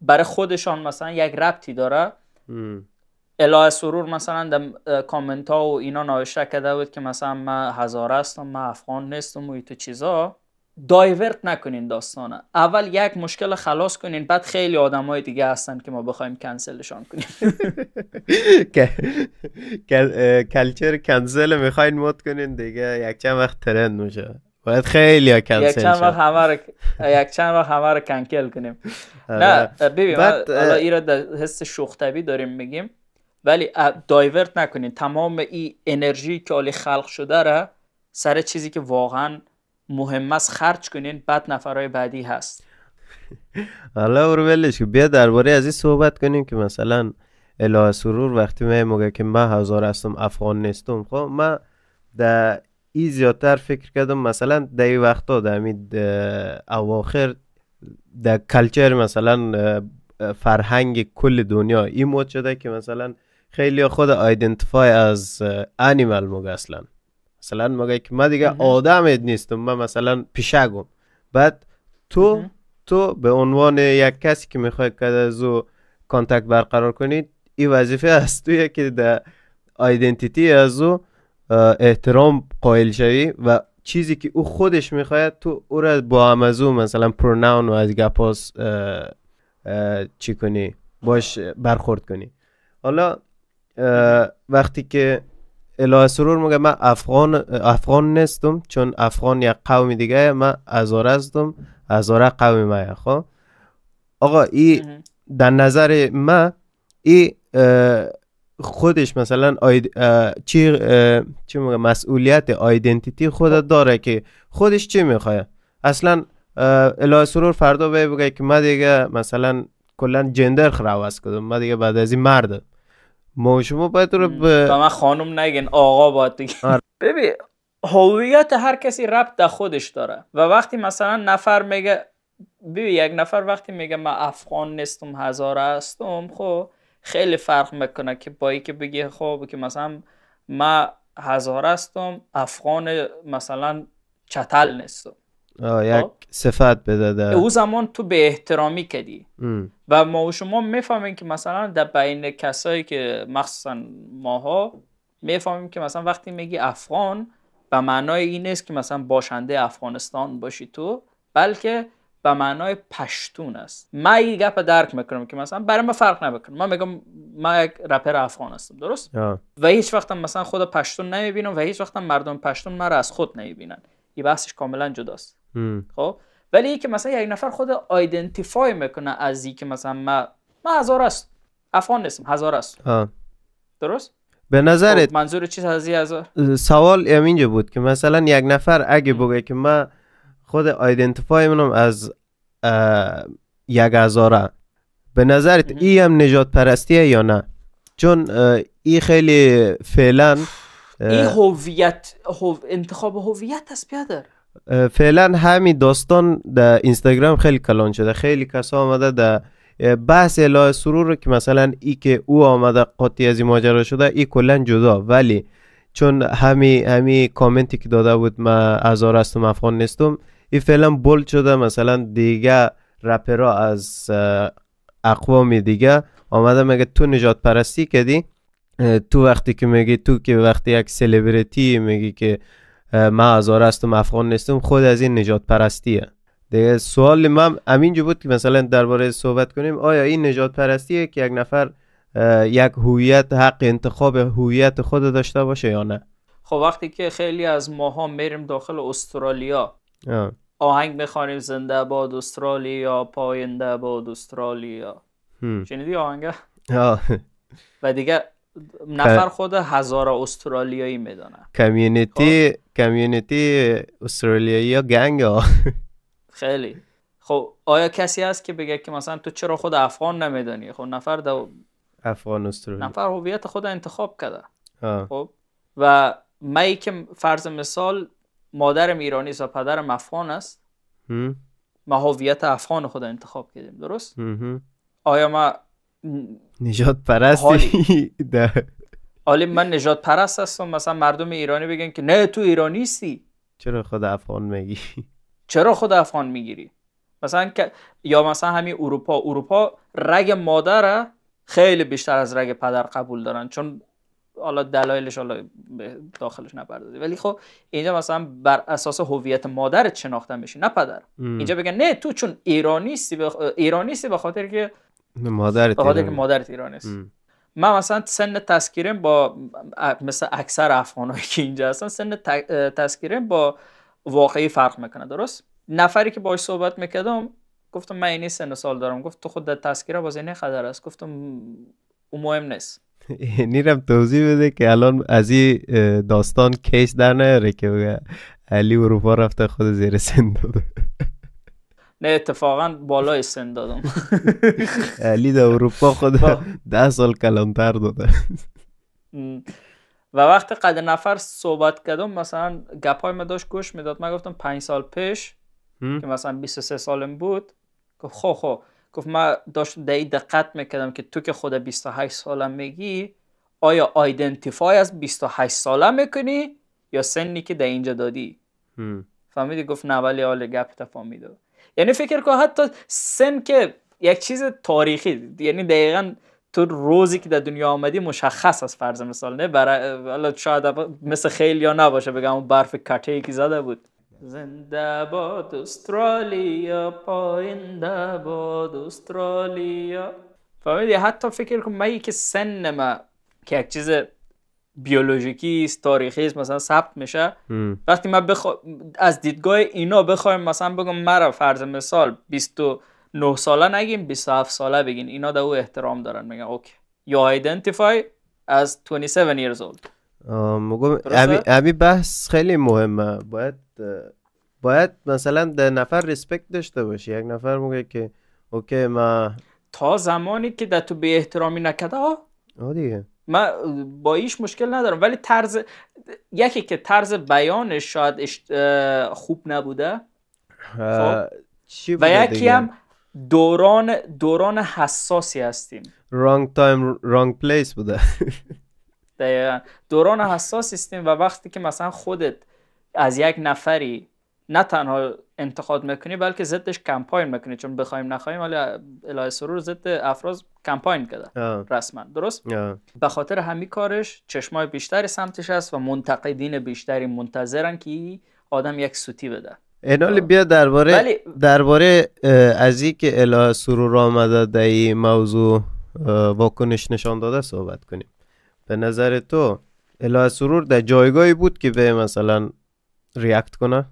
برای خودشان مثلا یک ربطی داره اله سرور مثلا در کامنت ها و اینا نوشته کرده بود که مثلا من هزار هستم من افغان نیستم و این تو چیزا دایورت نکنین داستانه اول یک مشکل خلاص کنین بعد خیلی آدم های دیگه هستن که ما بخوایم کنسلشان کنیم کلچر کنسل میخواین مود کنین دیگه یک چند وقت ترند میشه باید خیلی ها کنسل یک چند وقت همه رو یک چند وقت همه رو کنکل کنیم آره. نه ببین حالا رو در حس شختبی داریم میگیم ولی دایورت نکنین تمام این انرژی که آلی خلق شده را سر چیزی که واقعا مهم است خرج کنین بعد نفرای بعدی هست حالا برو ولش بیا درباره از این صحبت کنیم که مثلا اله سرور وقتی من میگه که من هزار هستم افغان نیستم خب من در ای زیادتر فکر کردم مثلا در این وقتا در اواخر در کلچر مثلا فرهنگ کل دنیا این مود شده که مثلا خیلی خود ایدنتیفای از انیمال مگه اصلا مثلا مگه که من دیگه آدم نیستم من مثلا پیشگم بعد تو تو به عنوان یک کسی که میخوای که از او کانتکت برقرار کنید این وظیفه از توی که در ایدنتیتی از او احترام قائل شوی و چیزی که او خودش میخواید تو او را با همزو مثلا پروناون و از گپاس چی کنی باش برخورد کنی حالا وقتی که اله سرور میگه من افغان افغان نیستم چون افغان یک قوم دیگه من ازاره هستم ازاره قوم ما خب آقا ای در نظر ما ای خودش مثلا آید... چی, چی میگه مسئولیت آیدنتیتی خودت خب. داره که خودش چی میخواه اصلا اله سرور فردا به بگه که من دیگه مثلا کلا جندر خراوست کدم من دیگه بعد از این مرد ما شما باید رو به من خانم نگین آقا باید دیگه آره. ببین هویت هر کسی ربط در خودش داره و وقتی مثلا نفر میگه ببین یک نفر وقتی میگه من افغان نیستم هزاره هستم خب خیلی فرق میکنه که با که بگی خب که مثلا ما هزار هستم افغان مثلا چتل نیستم یک خب؟ صفت بده او زمان تو به احترامی کردی و ما و شما میفهمیم که مثلا در بین کسایی که مخصوصا ماها میفهمیم که مثلا وقتی میگی افغان به معنای این نیست که مثلا باشنده افغانستان باشی تو بلکه به معنای پشتون است من این گپ درک میکنم که مثلا برای من فرق نمیکنه من میگم من یک رپر افغان هستم درست و هیچ وقتم مثلا خود پشتون نمیبینم و هیچ وقتم مردم پشتون من را از خود نمیبینن این بحثش کاملا جداست خب ولی که مثلا یک نفر خود آیدنتیفای میکنه از این که مثلا من ما هزار است افغان نیستم هزار است درست به نظرت خب، منظور چیز از هزار سوال همینجا بود که مثلا یک نفر اگه بگه که من خود آیدنتیفای منم از یک ازاره به نظرت ای هم نجات پرستیه یا نه چون ای خیلی فعلا این هویت انتخاب هویت است پیادر فعلا همین داستان در اینستاگرام خیلی کلان شده خیلی کسا آمده در بحث اله سرور که مثلا ای که او آمده قطعی از این ماجرا شده ای کلا جدا ولی چون همی همی کامنتی که داده بود من ازار هستم افغان نیستم این فعلا بولد شده مثلا دیگه رپرا از اقوام دیگه آمده مگه تو نجات پرستی کردی تو وقتی که میگی تو که وقتی یک سلبریتی میگی که من از هستم افغان نیستم خود از این نجات پرستیه دیگه سوال من جو بود که مثلا درباره صحبت کنیم آیا این نجات پرستیه که یک نفر یک هویت حق انتخاب هویت خود داشته باشه یا نه خب وقتی که خیلی از ماها میریم داخل استرالیا آهنگ بخوانیم زنده باد استرالیا پاینده باد استرالیا شنیدی آهنگ؟ و دیگه نفر خود هزار استرالیایی میدانه کمیونیتی خب. کمیونیتی استرالیایی یا گنگ ها خیلی خب آیا کسی هست که بگه که مثلا تو چرا خود افغان نمیدانی خب نفر دو... افغان استرالیا نفر هویت خود انتخاب کرده خب و می که فرض مثال مادرم ایرانی است و پدرم افغان است ما هویت افغان خود انتخاب کردیم درست آیا ما نجات پرستی من نجات پرست هستم مثلا مردم ایرانی بگن که نه تو ایرانیستی چرا خود افغان میگی چرا خود افغان میگیری مثلا یا مثلا همین اروپا اروپا رگ مادره خیلی بیشتر از رگ پدر قبول دارن چون حالا دلایلش حالا داخلش نبردادی ولی خب اینجا مثلا بر اساس هویت مادر شناخته میشی نه پدر اینجا بگن نه تو چون ایرانیستی بخ... ایرانیستی به خاطر که مادرت که مادرت ایرانیست من مثلا سن تسکیرم با مثل اکثر افغانایی که اینجا هستن سن تسکیرم با واقعی فرق میکنه درست نفری که باش صحبت میکردم گفتم من این سن سال دارم گفت تو خود در تسکیره بازی است گفتم او مهم نیست نیرم یعنی توضیح بده که الان از این داستان کیس در نیاره که علی اروپا رفته خود زیر سن داده نه اتفاقا بالای سن دادم علی در اروپا خود خب. ده سال کلانتر داده و وقتی قد نفر صحبت کردم مثلا گپای ما داشت گوش میداد من گفتم پنج سال پیش که مثلا 23 سالم بود گفت خو خب، خب. گفت من داشت دقیق دقت میکردم که تو که خود 28 ساله میگی آیا آیدنتیفای از 28 ساله میکنی یا سنی که در اینجا دادی فهمیدی گفت نه ولی حال گپ فهمیدو یعنی فکر کن حتی سن که یک چیز تاریخی یعنی دقیقا تو روزی که در دنیا آمدی مشخص از فرض مثال نه برای شاید مثل خیلی یا نباشه بگم اون برف کته که زده بود زنده باد استرالیا پاینده باد استرالیا فهمیدی حتی فکر کن من که سن ما که یک چیز بیولوژیکی است تاریخی است مثلا ثبت میشه وقتی من بخوا... از دیدگاه اینا بخوایم مثلا بگم مرا فرض مثال 29 ساله نگیم 27 ساله بگین اینا در او احترام دارن میگن اوکی یا identify از 27 years old مگم امی بحث خیلی مهمه باید باید مثلا ده نفر ریسپکت داشته باشی یک نفر میگه که اوکی ما تا زمانی که در تو به احترامی نکده آه دیگه ما با ایش مشکل ندارم ولی طرز یکی که طرز بیانش شاید خوب نبوده خب. و یکی هم دوران دوران حساسی هستیم رانگ تایم رانگ پلیس بوده دقیقا دوران حساس سیستم و وقتی که مثلا خودت از یک نفری نه تنها انتقاد میکنی بلکه ضدش کمپاین میکنی چون بخوایم نخوایم ولی الهه سرور ضد افراز کمپاین کرده رسما درست به خاطر همین کارش چشمای بیشتری سمتش است و منتقدین بیشتری منتظرن که آدم یک سوتی بده اینال بیا درباره درباره از این که الهه سرور آمده در موضوع واکنش نشان داده صحبت کنیم به نظر تو اله سرور در جایگاهی بود که به مثلا ریاکت کنه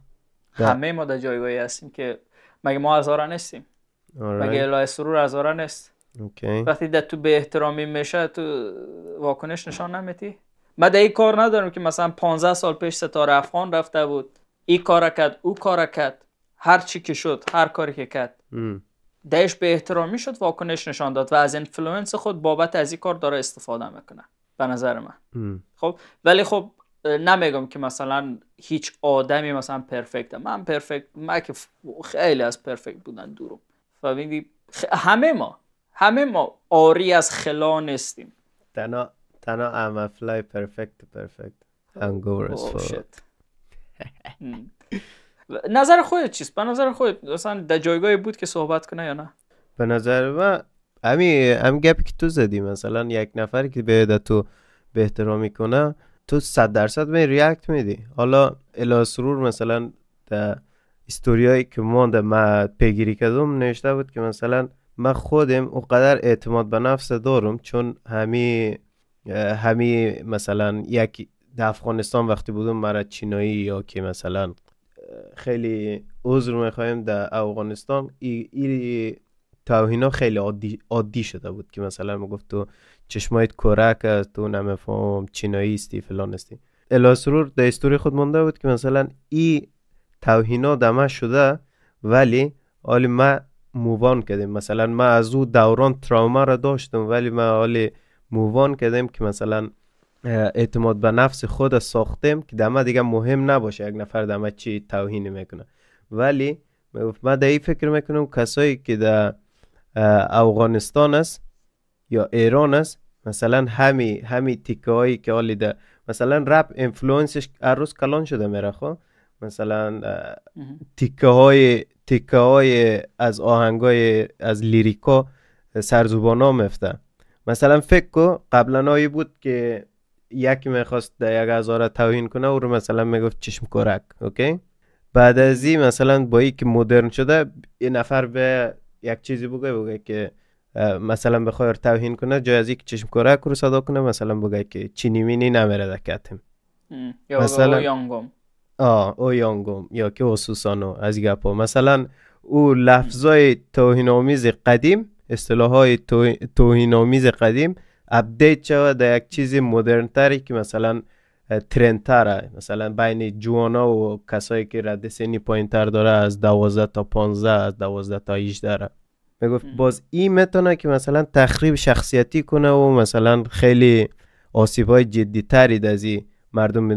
همه ما در جایگاهی هستیم که مگه ما هزاره نیستیم مگه اله سرور هزاره نیست اوکی. وقتی در تو به احترامی میشه تو واکنش نشان نمیتی من در این کار ندارم که مثلا 15 سال پیش ستاره افغان رفته بود این کار کرد او کار کرد هر چی که شد هر کاری که کرد hmm. دهش به احترامی شد واکنش نشان داد و از اینفلوئنس خود بابت از این کار داره استفاده میکنه به نظر من خب ولی خب نمیگم که مثلا هیچ آدمی مثلا پرفکته من پرفکت من که خیلی از پرفکت بودن دورم فهمیدی همه ما همه ما آری از خلا نیستیم تنا تنا ام پرفکت پرفکت نظر خودت چیست؟ به نظر خودت مثلا در جایگاهی بود که صحبت کنه یا نه؟ به نظر من امی ام گپی که تو زدی مثلا یک نفری که به تو به احترام میکنه تو صد درصد به ریاکت میدی حالا الاسرور مثلا در استوریایی که من در ما پیگیری کردم نشته بود که مثلا من خودم اونقدر اعتماد به نفس دارم چون همی همی مثلا یک در افغانستان وقتی بودم مرا چینایی یا که مثلا خیلی عذر میخوایم در افغانستان ای, ای توهینا خیلی عادی, عادی شده بود که مثلا گفت تو چشمایت کرک است تو نمیفهم چینایی استی فلان استی الاسرور در استوری خود مونده بود که مثلا ای توهینا دمه شده ولی حالی ما مووان کردیم مثلا ما از او دوران تراوما را داشتم ولی ما حالی مووان کردیم که مثلا اعتماد به نفس خود ساختیم که دمه دیگه مهم نباشه یک نفر دمه چی توهینی میکنه ولی من در فکر میکنم کسایی که در افغانستان است یا ایران است مثلا همی همی تیکه هایی که حالی ده مثلا رپ اینفلوئنسش هر روز کلان شده میره خو خب؟ مثلا تیکه های تیکه های از آهنگ های از لیریکا ها مفته مثلا فکر کو قبلا بود که یکی میخواست یک آره توهین کنه او رو مثلا میگفت چشم کرک اوکی بعد از این مثلا با ای که مدرن شده یه نفر به یک چیزی بگه بگه که مثلا بخوای توهین کنه جای از یک چشم کره رو صدا کنه مثلا بگه که چینی مینی نمیره دکتم مثلا یانگوم آه او یانگوم یا که خصوصانو از گپا مثلا او لفظای توهین آمیز قدیم اصطلاح های توهین آمیز قدیم اپدیت شود در یک چیز مدرن تری که مثلا ترنتره مثلا بین جوانا و کسایی که رد سنی پایین تر داره از دوازده تا 15 از دوازده تا 18 داره میگفت باز این میتونه که مثلا تخریب شخصیتی کنه و مثلا خیلی آسیب های جدی تری از این مردم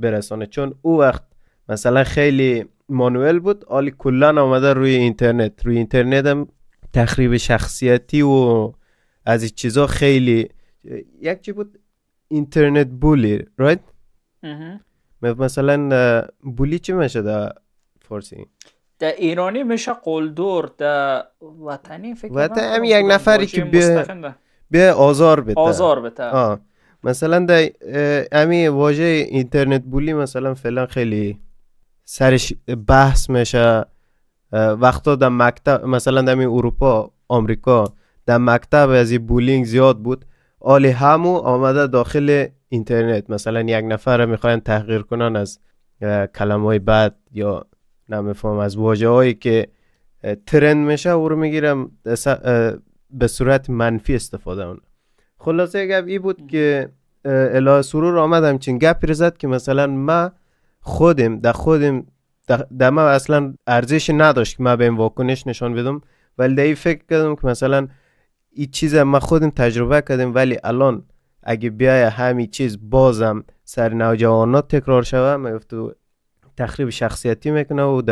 برسانه چون او وقت مثلا خیلی مانوئل بود آلی کلان آمده روی اینترنت روی اینترنت هم تخریب شخصیتی و از این چیزا خیلی یک چی بود اینترنت بولی right mm-hmm. مثلا بولی چی میشه در فارسی در ایرانی میشه قلدور در وطنی فکر وطن هم یک نفری که به آزار بده آزار بده مثلا در امی واژه اینترنت بولی مثلا فعلا خیلی سرش بحث میشه وقتا در مکتب مثلا در اروپا آمریکا در مکتب از بولینگ زیاد بود آل همو آمده داخل اینترنت مثلا یک نفر رو میخواین تغییر کنن از کلم های بد یا نمیفهم از واجه هایی که ترند میشه او رو میگیرم به صورت منفی استفاده اون خلاصه گپ ای بود که اله سرور آمد چین گپ زد که مثلا ما خودم در خودم در ما اصلا ارزش نداشت که ما به این واکنش نشان بدم ولی در فکر کردم که مثلا این چیز ما خودم تجربه کردیم ولی الان اگه بیای همین چیز بازم سر نوجوانا تکرار شوه میگفت تخریب شخصیتی میکنه و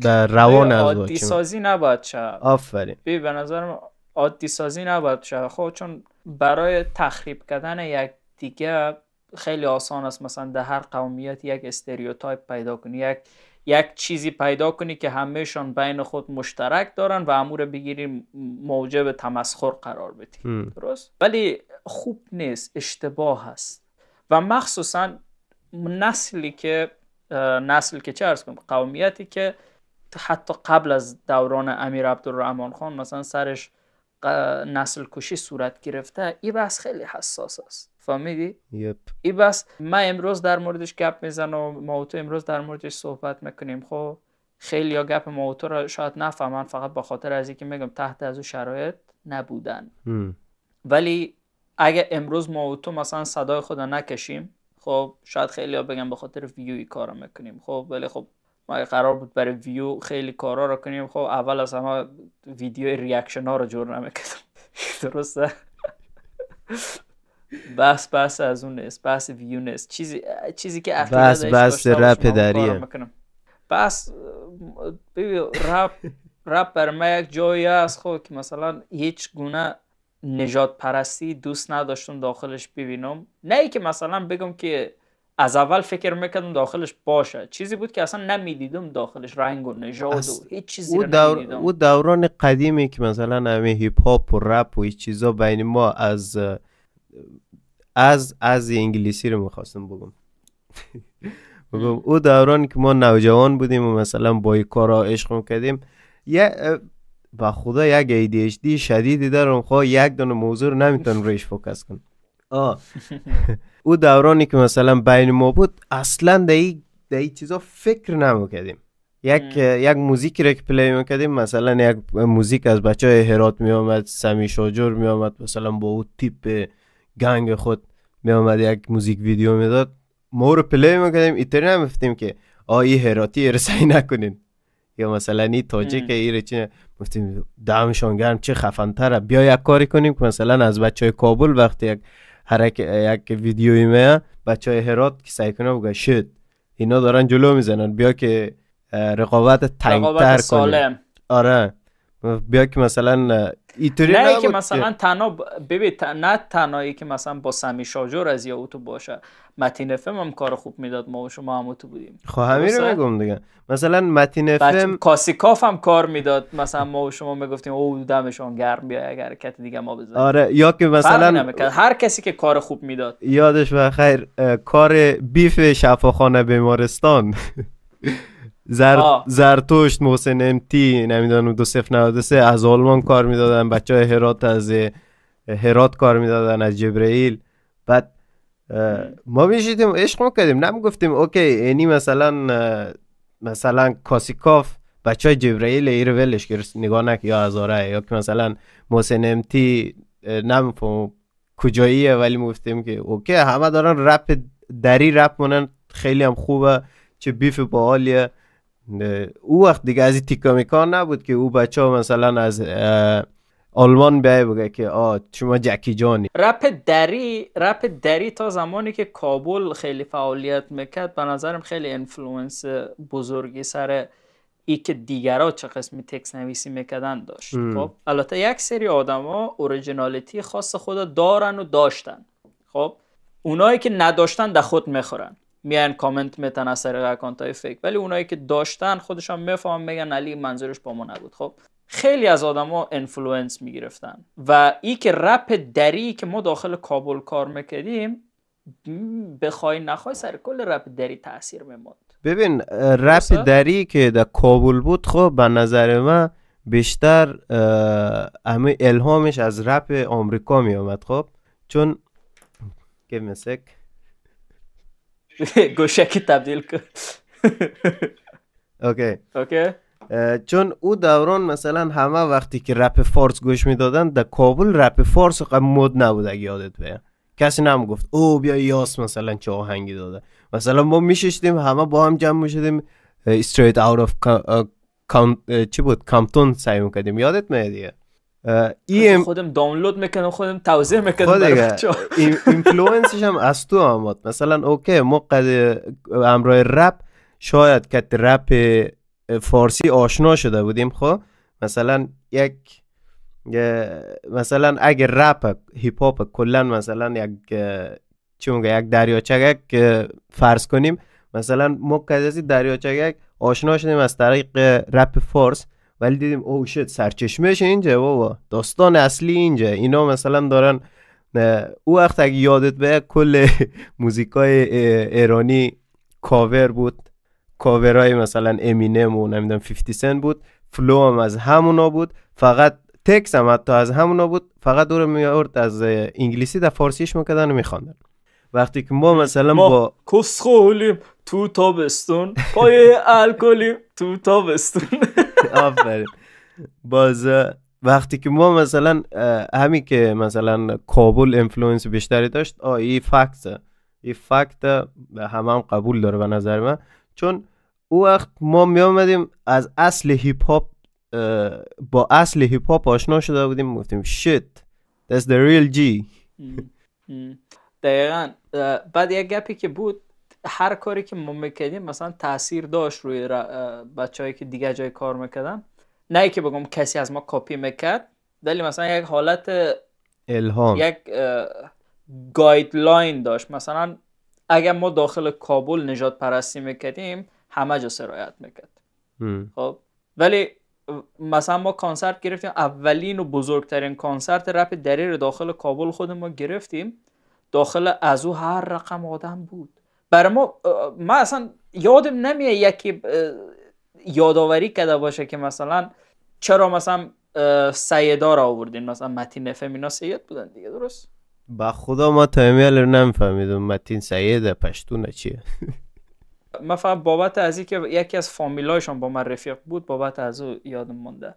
در روان از عادی سازی نباید شد آفرین به نظرم عادی سازی نباید شد خب چون برای تخریب کردن یک دیگه خیلی آسان است مثلا در هر قومیت یک استریوتایپ پیدا کنی یک یک چیزی پیدا کنی که همهشان بین خود مشترک دارن و امور بگیری موجب تمسخر قرار بدی درست ولی خوب نیست اشتباه هست و مخصوصا نسلی که نسل که چه ارز کنم قومیتی که حتی قبل از دوران امیر عبدالرحمن خان مثلا سرش نسل کشی صورت گرفته این بحث خیلی حساس است فهمیدی؟ یپ ای بس ما امروز در موردش گپ میزنم ما و تو امروز در موردش صحبت میکنیم خب خیلی یا گپ ما و تو را شاید نفهمن فقط بخاطر خاطر از اینکه میگم تحت از او شرایط نبودن م. ولی اگه امروز ما تو مثلا صدای خدا نکشیم خب شاید خیلی ها بگن به خاطر ویوی کارا میکنیم خب ولی خب ما قرار بود برای ویو خیلی کارا رو کنیم خب اول از همه ویدیو ریاکشن ها رو جور نمیکنم درسته بس بس از اون است بس ویو نیست چیزی چیزی که اخیرا بس بس رپ دریه بحث رپ رپ بر من یک جایی است خود که مثلا هیچ گونه نجات پرستی دوست نداشتم داخلش ببینم نه ای که مثلا بگم که از اول فکر میکردم داخلش باشه چیزی بود که اصلا نمیدیدم داخلش رنگ و نجات و هیچ چیزی او, دور... او دوران قدیمی که مثلا همه هیپ هاپ و رپ و هیچ چیزا بین ما از از از انگلیسی رو میخواستم بگم بگم او دورانی که ما نوجوان بودیم و مثلا با کارا عشق میکردیم یه با خدا یک ADHD شدیدی دارم خواه خب یک دانه موضوع رو نمیتونم روش فوکس کنم آه او دورانی که مثلا بین ما بود اصلا در این ای چیزا فکر نمیکردیم یک یک موزیک رو که پلی میکردیم مثلا یک موزیک از بچه های هرات میامد سمی شاجر میامد مثلا با او تیپ گنگ خود می آمد یک موزیک ویدیو میداد ما رو پلی میکنیم ایتر نمیفتیم که آیی هراتی سعی نکنین یا مثلا این تاجه که ایره چی گفتیم دمشان گرم چه خفنتره بیا یک کاری کنیم که مثلا از بچه های کابل وقتی یک حرک یک ویدیوی میه بچه های هرات که سعی کنه بگه شد اینا دارن جلو میزنن بیا که رقابت تنگتر کنیم آره بیا که مثلا ایتری که مثلا تنها ببین نه تنهایی که مثلا با سمی شاجور از یا اوتو باشه متین افم هم کار خوب میداد ما و شما هم اوتو بودیم خب همین رو میگم دیگه مثلا متین افم کاسیکاف هم کار میداد مثلا ما و شما میگفتیم او دمشون گرم بیا اگر حرکت دیگه ما بزنیم آره یا که مثلا هر کسی که کار خوب میداد یادش و خیر کار بیف شفاخانه بیمارستان زر... زرتشت محسن امتی نمیدونم دو سف از آلمان کار میدادن بچه های هرات از هرات کار میدادن از جبرئیل بعد ما میشیدیم عشق میکردیم نم گفتیم اوکی اینی مثلا مثلا کاسیکاف بچه های جبرئیل رو ولش که نگاه نک یا هزاره یا که مثلا محسن امتی نمیفهم کجاییه ولی میگفتیم که اوکی همه دارن رپ دری رپ مونن خیلی هم خوبه چه بیف باحالیه او وقت دیگه از این تیکا نبود که او بچه ها مثلا از آلمان بیای بگه که آ شما جکی جانی رپ دری رپ دری تا زمانی که کابل خیلی فعالیت میکرد به نظرم خیلی انفلوئنس بزرگی سر ای که دیگرا چه قسمی تکس نویسی میکردن داشت خب البته یک سری آدما اوریجینالیتی خاص خود دارن و داشتن خب اونایی که نداشتن در خود میخورن میان کامنت میتن از طریق اکانت های فیک ولی اونایی که داشتن خودشان میفهمن میگن علی منظورش با ما نبود خب خیلی از آدما انفلوئنس میگرفتن و ای که رپ دری که ما داخل کابل کار میکردیم بخوای نخوای سر کل رپ دری تاثیر میموند ببین رپ دری که در کابل بود خب به نظر من بیشتر همه الهامش از رپ آمریکا میامد خب چون که گوشکی تبدیل کرد اوکی اوکی چون او دوران مثلا همه وقتی که رپ فارس گوش میدادن در کابل رپ فارس مد نبود اگه یادت بیا کسی نم گفت او بیا یاس مثلا چه آهنگی داده مثلا ما میششتیم همه با هم جمع میشدیم استریت اوت اف چی بود کامتون سعی کردیم یادت میاد دیگه ای خودم دانلود میکنم خودم توضیح میکنم برای اینفلوئنسش هم از تو آمد مثلا اوکی ما قد امرای رپ شاید که رپ فارسی آشنا شده بودیم خب مثلا یک مثلا اگه رپ هیپ هاپ کلا مثلا یک چون یک دریاچه یک فرض کنیم مثلا ما که از دریاچه یک آشنا شدیم از طریق رپ فارس ولی دیدیم او شت سرچشمهش اینجا بابا داستان اصلی اینجا اینا مثلا دارن او وقت اگه یادت به کل موزیکای ایرانی کاور بود کاورای مثلا امینم و نمیدونم 50 سنت بود فلو هم از همونا بود فقط تکس هم حتی از همونا بود فقط دور میارد از انگلیسی در فارسیش میکردن و میخواندن وقتی که ما مثلا ما با کسخولیم تو تابستون پای الکلی تو تابستون آفرین باز وقتی که ما مثلا همین که مثلا کابل اینفلوئنس بیشتری داشت آ این فکت این فکت به همه هم قبول داره به نظر من چون او وقت ما می آمدیم از اصل هیپ هاپ با اصل هیپ هاپ آشنا شده بودیم گفتیم شت that's the real G دقیقا بعد یک گپی که بود هر کاری که ما میکردیم مثلا تاثیر داشت روی هایی که دیگه جای کار میکردن نه که بگم کسی از ما کپی میکرد ولی مثلا یک حالت الهام یک گایدلاین داشت مثلا اگر ما داخل کابل نجات پرستی میکردیم همه جا سرایت میکرد خب ولی مثلا ما کانسرت گرفتیم اولین و بزرگترین کانسرت رپ دریر داخل کابل خود ما گرفتیم داخل از او هر رقم آدم بود برای ما اصلا یادم نمیه یکی یادآوری کرده باشه که مثلا چرا مثلا سیدا را آوردین مثلا متین نفهم اینا سید بودن دیگه درست با خدا ما تا رو نمیفهمیدم متین سیده پشتونه چیه من فقط بابت از که یکی از فامیلایشان با من رفیق بود بابت از او یادم مونده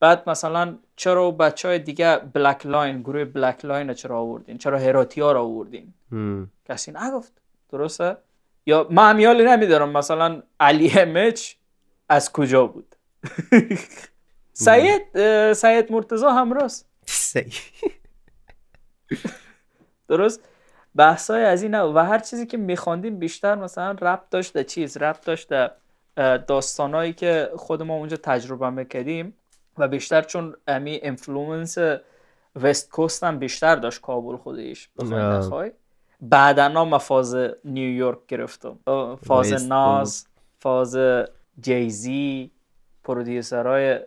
بعد مثلا چرا بچه های دیگه بلک لاین گروه بلک لاین چرا آوردین چرا هراتی ها را آوردین کسی نگفت درسته یا من همیالی نمیدارم مثلا علی همچ، از کجا بود سید سید مرتزا همراست سید درست بحثای از این و هر چیزی که میخواندیم بیشتر مثلا رب داشته چیز رب داشته داستانایی که خود ما اونجا تجربه میکردیم و بیشتر چون امی انفلوئنس وست کوست هم بیشتر داشت کابل خودش بخوای بعدا ما فاز نیویورک گرفتم فاز ناز فاز جیزی پرودیوسرای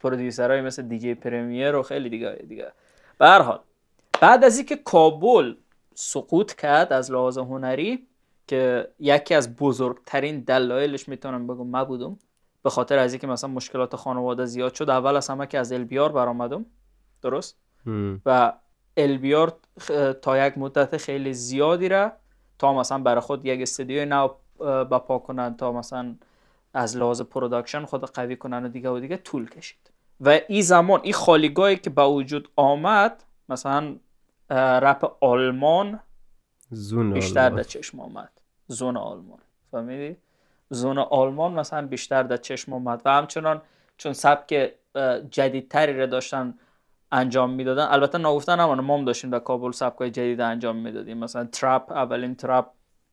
پرودیوسرای مثل دیجی پرمیر و خیلی دیگه دیگه به هر حال بعد از اینکه کابل سقوط کرد از لحاظ هنری که یکی از بزرگترین دلایلش میتونم بگم ما بودم به خاطر از اینکه مثلا مشکلات خانواده زیاد شد اول از همه که از البیار برآمدم درست و البیار تا یک مدت خیلی زیادی را تا مثلا برای خود یک استدیو نو بپا کنن تا مثلا از لحاظ پروداکشن خود قوی کنند و دیگه و دیگه طول کشید و این زمان این خالیگاهی که به وجود آمد مثلا رپ آلمان زون بیشتر در چشم آمد زون آلمان فهمیدی زون آلمان مثلا بیشتر در چشم آمد و همچنان چون سبک جدیدتری را داشتن انجام میدادن البته نگفتن نمانه ما هم داشتیم در کابل سبکای جدید انجام میدادیم مثلا ترپ اولین ترپ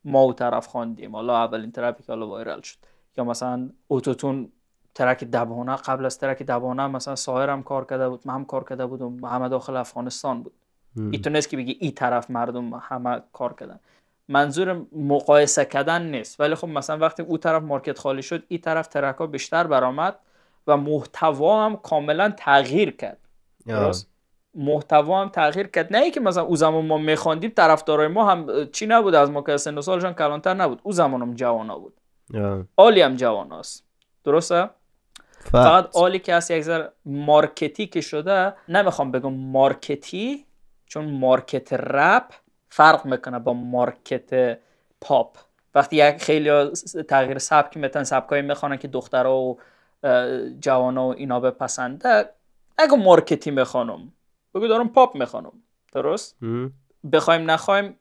ما او طرف خواندیم حالا اولین ترپی که حالا وایرال شد یا مثلا اوتوتون ترک دبانه قبل از ترک دبانه مثلا هم کار کرده بود من هم کار کرده بودم همه داخل افغانستان بود این تو نیست که بگی این طرف مردم همه کار کردن منظور مقایسه کردن نیست ولی خب مثلا وقتی او طرف مارکت خالی شد این طرف ترک ها بیشتر برآمد و محتوا هم کاملا تغییر کرد محتوا هم تغییر کرد نه اینکه مثلا او زمان ما میخواندیم طرفدارای ما هم چی نبود از ما که سن و سالشان کلانتر نبود او زمان هم ها بود آلی هم جوان هاست درسته فقط, آلی که از یک مارکتی که شده نمیخوام بگم مارکتی چون مارکت رپ فرق میکنه با مارکت پاپ وقتی یک خیلی تغییر سبک میتن سبکایی میخوانن که دخترها و جوانا و اینا بپسنده اگه مارکتی میخوانم بگو دارم پاپ میخوانم درست بخوایم نخوایم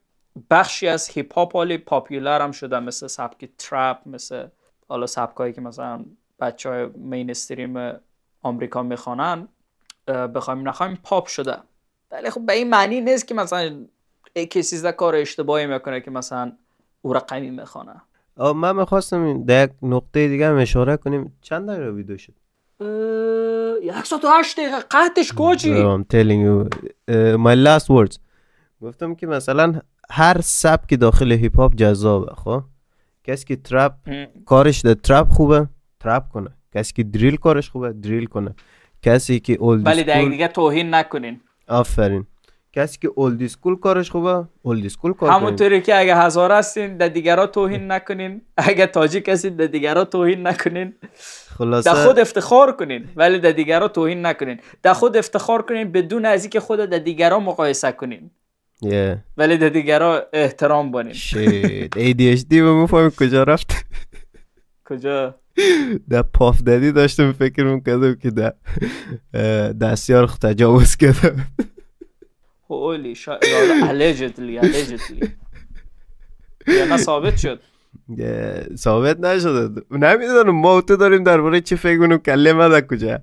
بخشی از هیپ هاپ حالی پاپیولر هم شده مثل سبک ترپ مثل حالا سبکایی که مثلا بچه های مینستریم آمریکا میخوانن بخوایم نخوایم پاپ شده ولی خب به این معنی نیست که مثلا کسی کار اشتباهی میکنه که مثلا او رقمی میخوانه من میخواستم در نقطه دیگه هم اشاره کنیم چند دقیقه ویدیو شد یک ساعت هشت دقیقه قطعش کوچی telling you uh, my last words گفتم که مثلا هر سبک داخل هیپ هاپ جذابه خب کسی که ترپ کارش در ترپ خوبه ترپ کنه کسی که دریل کارش خوبه دریل کنه کسی که اولد ولی دیگه توهین نکنین آفرین کسی که اولد اسکول کارش خوبه اولد اسکول کار همونطوری که اگه هزار هستین در دیگرا توهین نکنین اگه تاجیک هستین در دیگرا توهین نکنین خلاصه در خود افتخار کنین ولی در دیگرا توهین نکنین در خود افتخار کنین بدون از که خود در دیگرا مقایسه کنین yeah. ولی در دیگرا احترام بانین شید ADHD به مفاهم کجا رفت کجا در پاف ددی داشتم فکر میکردم که در دستیار تجاوز کردم هولی شا... allegedly allegedly یعنی ثابت شد ثابت نشد نمیدونم ما تو داریم در درباره چی فکر کنیم کله من کجا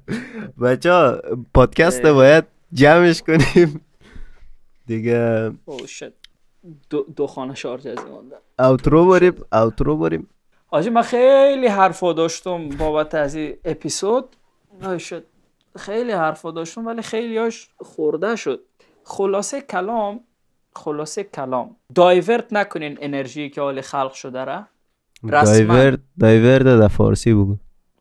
بچه ها پادکست باید جمعش کنیم دیگه oh دو, دو خانه شارژ از اوترو بریم اوترو بریم آجی من خیلی حرفا داشتم بابت از این اپیزود oh خیلی حرفا داشتم ولی خیلی هاش خورده شد خلاصه کلام خلاصه کلام دایورت نکنین انرژی که حال خلق شده را دایورت دایورت در فارسی بگو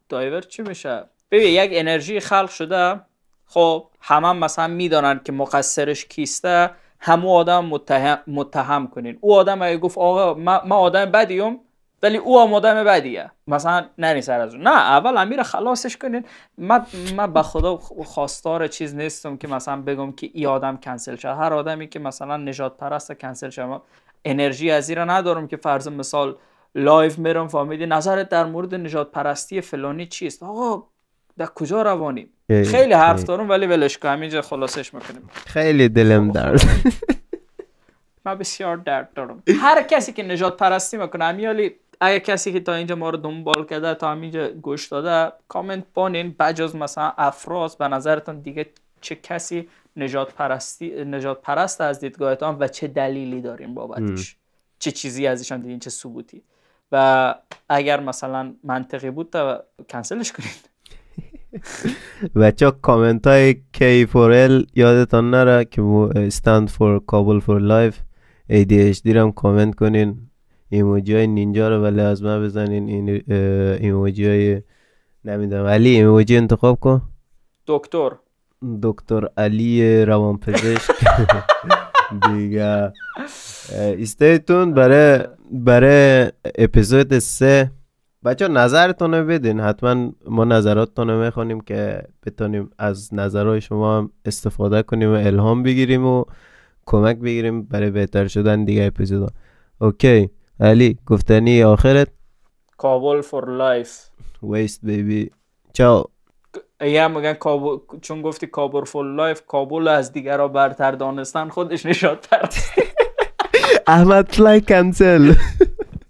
دایورت چی میشه ببین یک انرژی خلق شده خب همه مثلا میدانن که مقصرش کیسته همو آدم متهم, متهم کنین او آدم اگه گفت آقا ما, ما آدم بدیم ولی او آمادم بدیه مثلا نری سر از نه اول امیر خلاصش کنین من من به خدا خواستار چیز نیستم که مثلا بگم که ای آدم کنسل شد هر آدمی که مثلا نجات پرست کنسل شد انرژی از را ندارم که فرض مثال لایف میرم فامیلی نظرت در مورد نجات پرستی فلانی چیست آقا در کجا روانیم خیلی حرف دارم ولی ولش کن همینجا خلاصش میکنیم خیلی دلم خب. درد من بسیار درد دارم هر کسی که نجات پرستی میکنه امیالی اگه کسی که تا اینجا ما رو دنبال کرده تا همینجا گوش داده کامنت بانین بجز مثلا افراز به نظرتان دیگه چه کسی نجات پرستی نجات پرست از دیدگاهتان و چه دلیلی داریم بابتش چه چیزی ازشان دیدین چه ثبوتی و اگر مثلا منطقی بود تا کنسلش کنین بچه کامنت های کی l یادتان نره که استند فور کابل فور لایف ADHD هم کامنت کنین ایموجی های نینجا رو ولی از من بزنین این ایموجی های نمیدونم علی ایموجی انتخاب کن دکتر دکتر علی روانپزشک دیگه استیتون برای برای اپیزود سه بچه نظرتون رو بدین حتما ما نظراتتون رو میخونیم که بتونیم از نظرهای شما هم استفاده کنیم و الهام بگیریم و کمک بگیریم برای بهتر شدن دیگه اپیزود. اوکی علی گفتنی آخرت کابل فور لایف ویست بیبی چاو یه میگن کابل چون گفتی کابل فور لایف کابل از دیگر را برتر دانستن خودش نشاد تر احمد فلای کنسل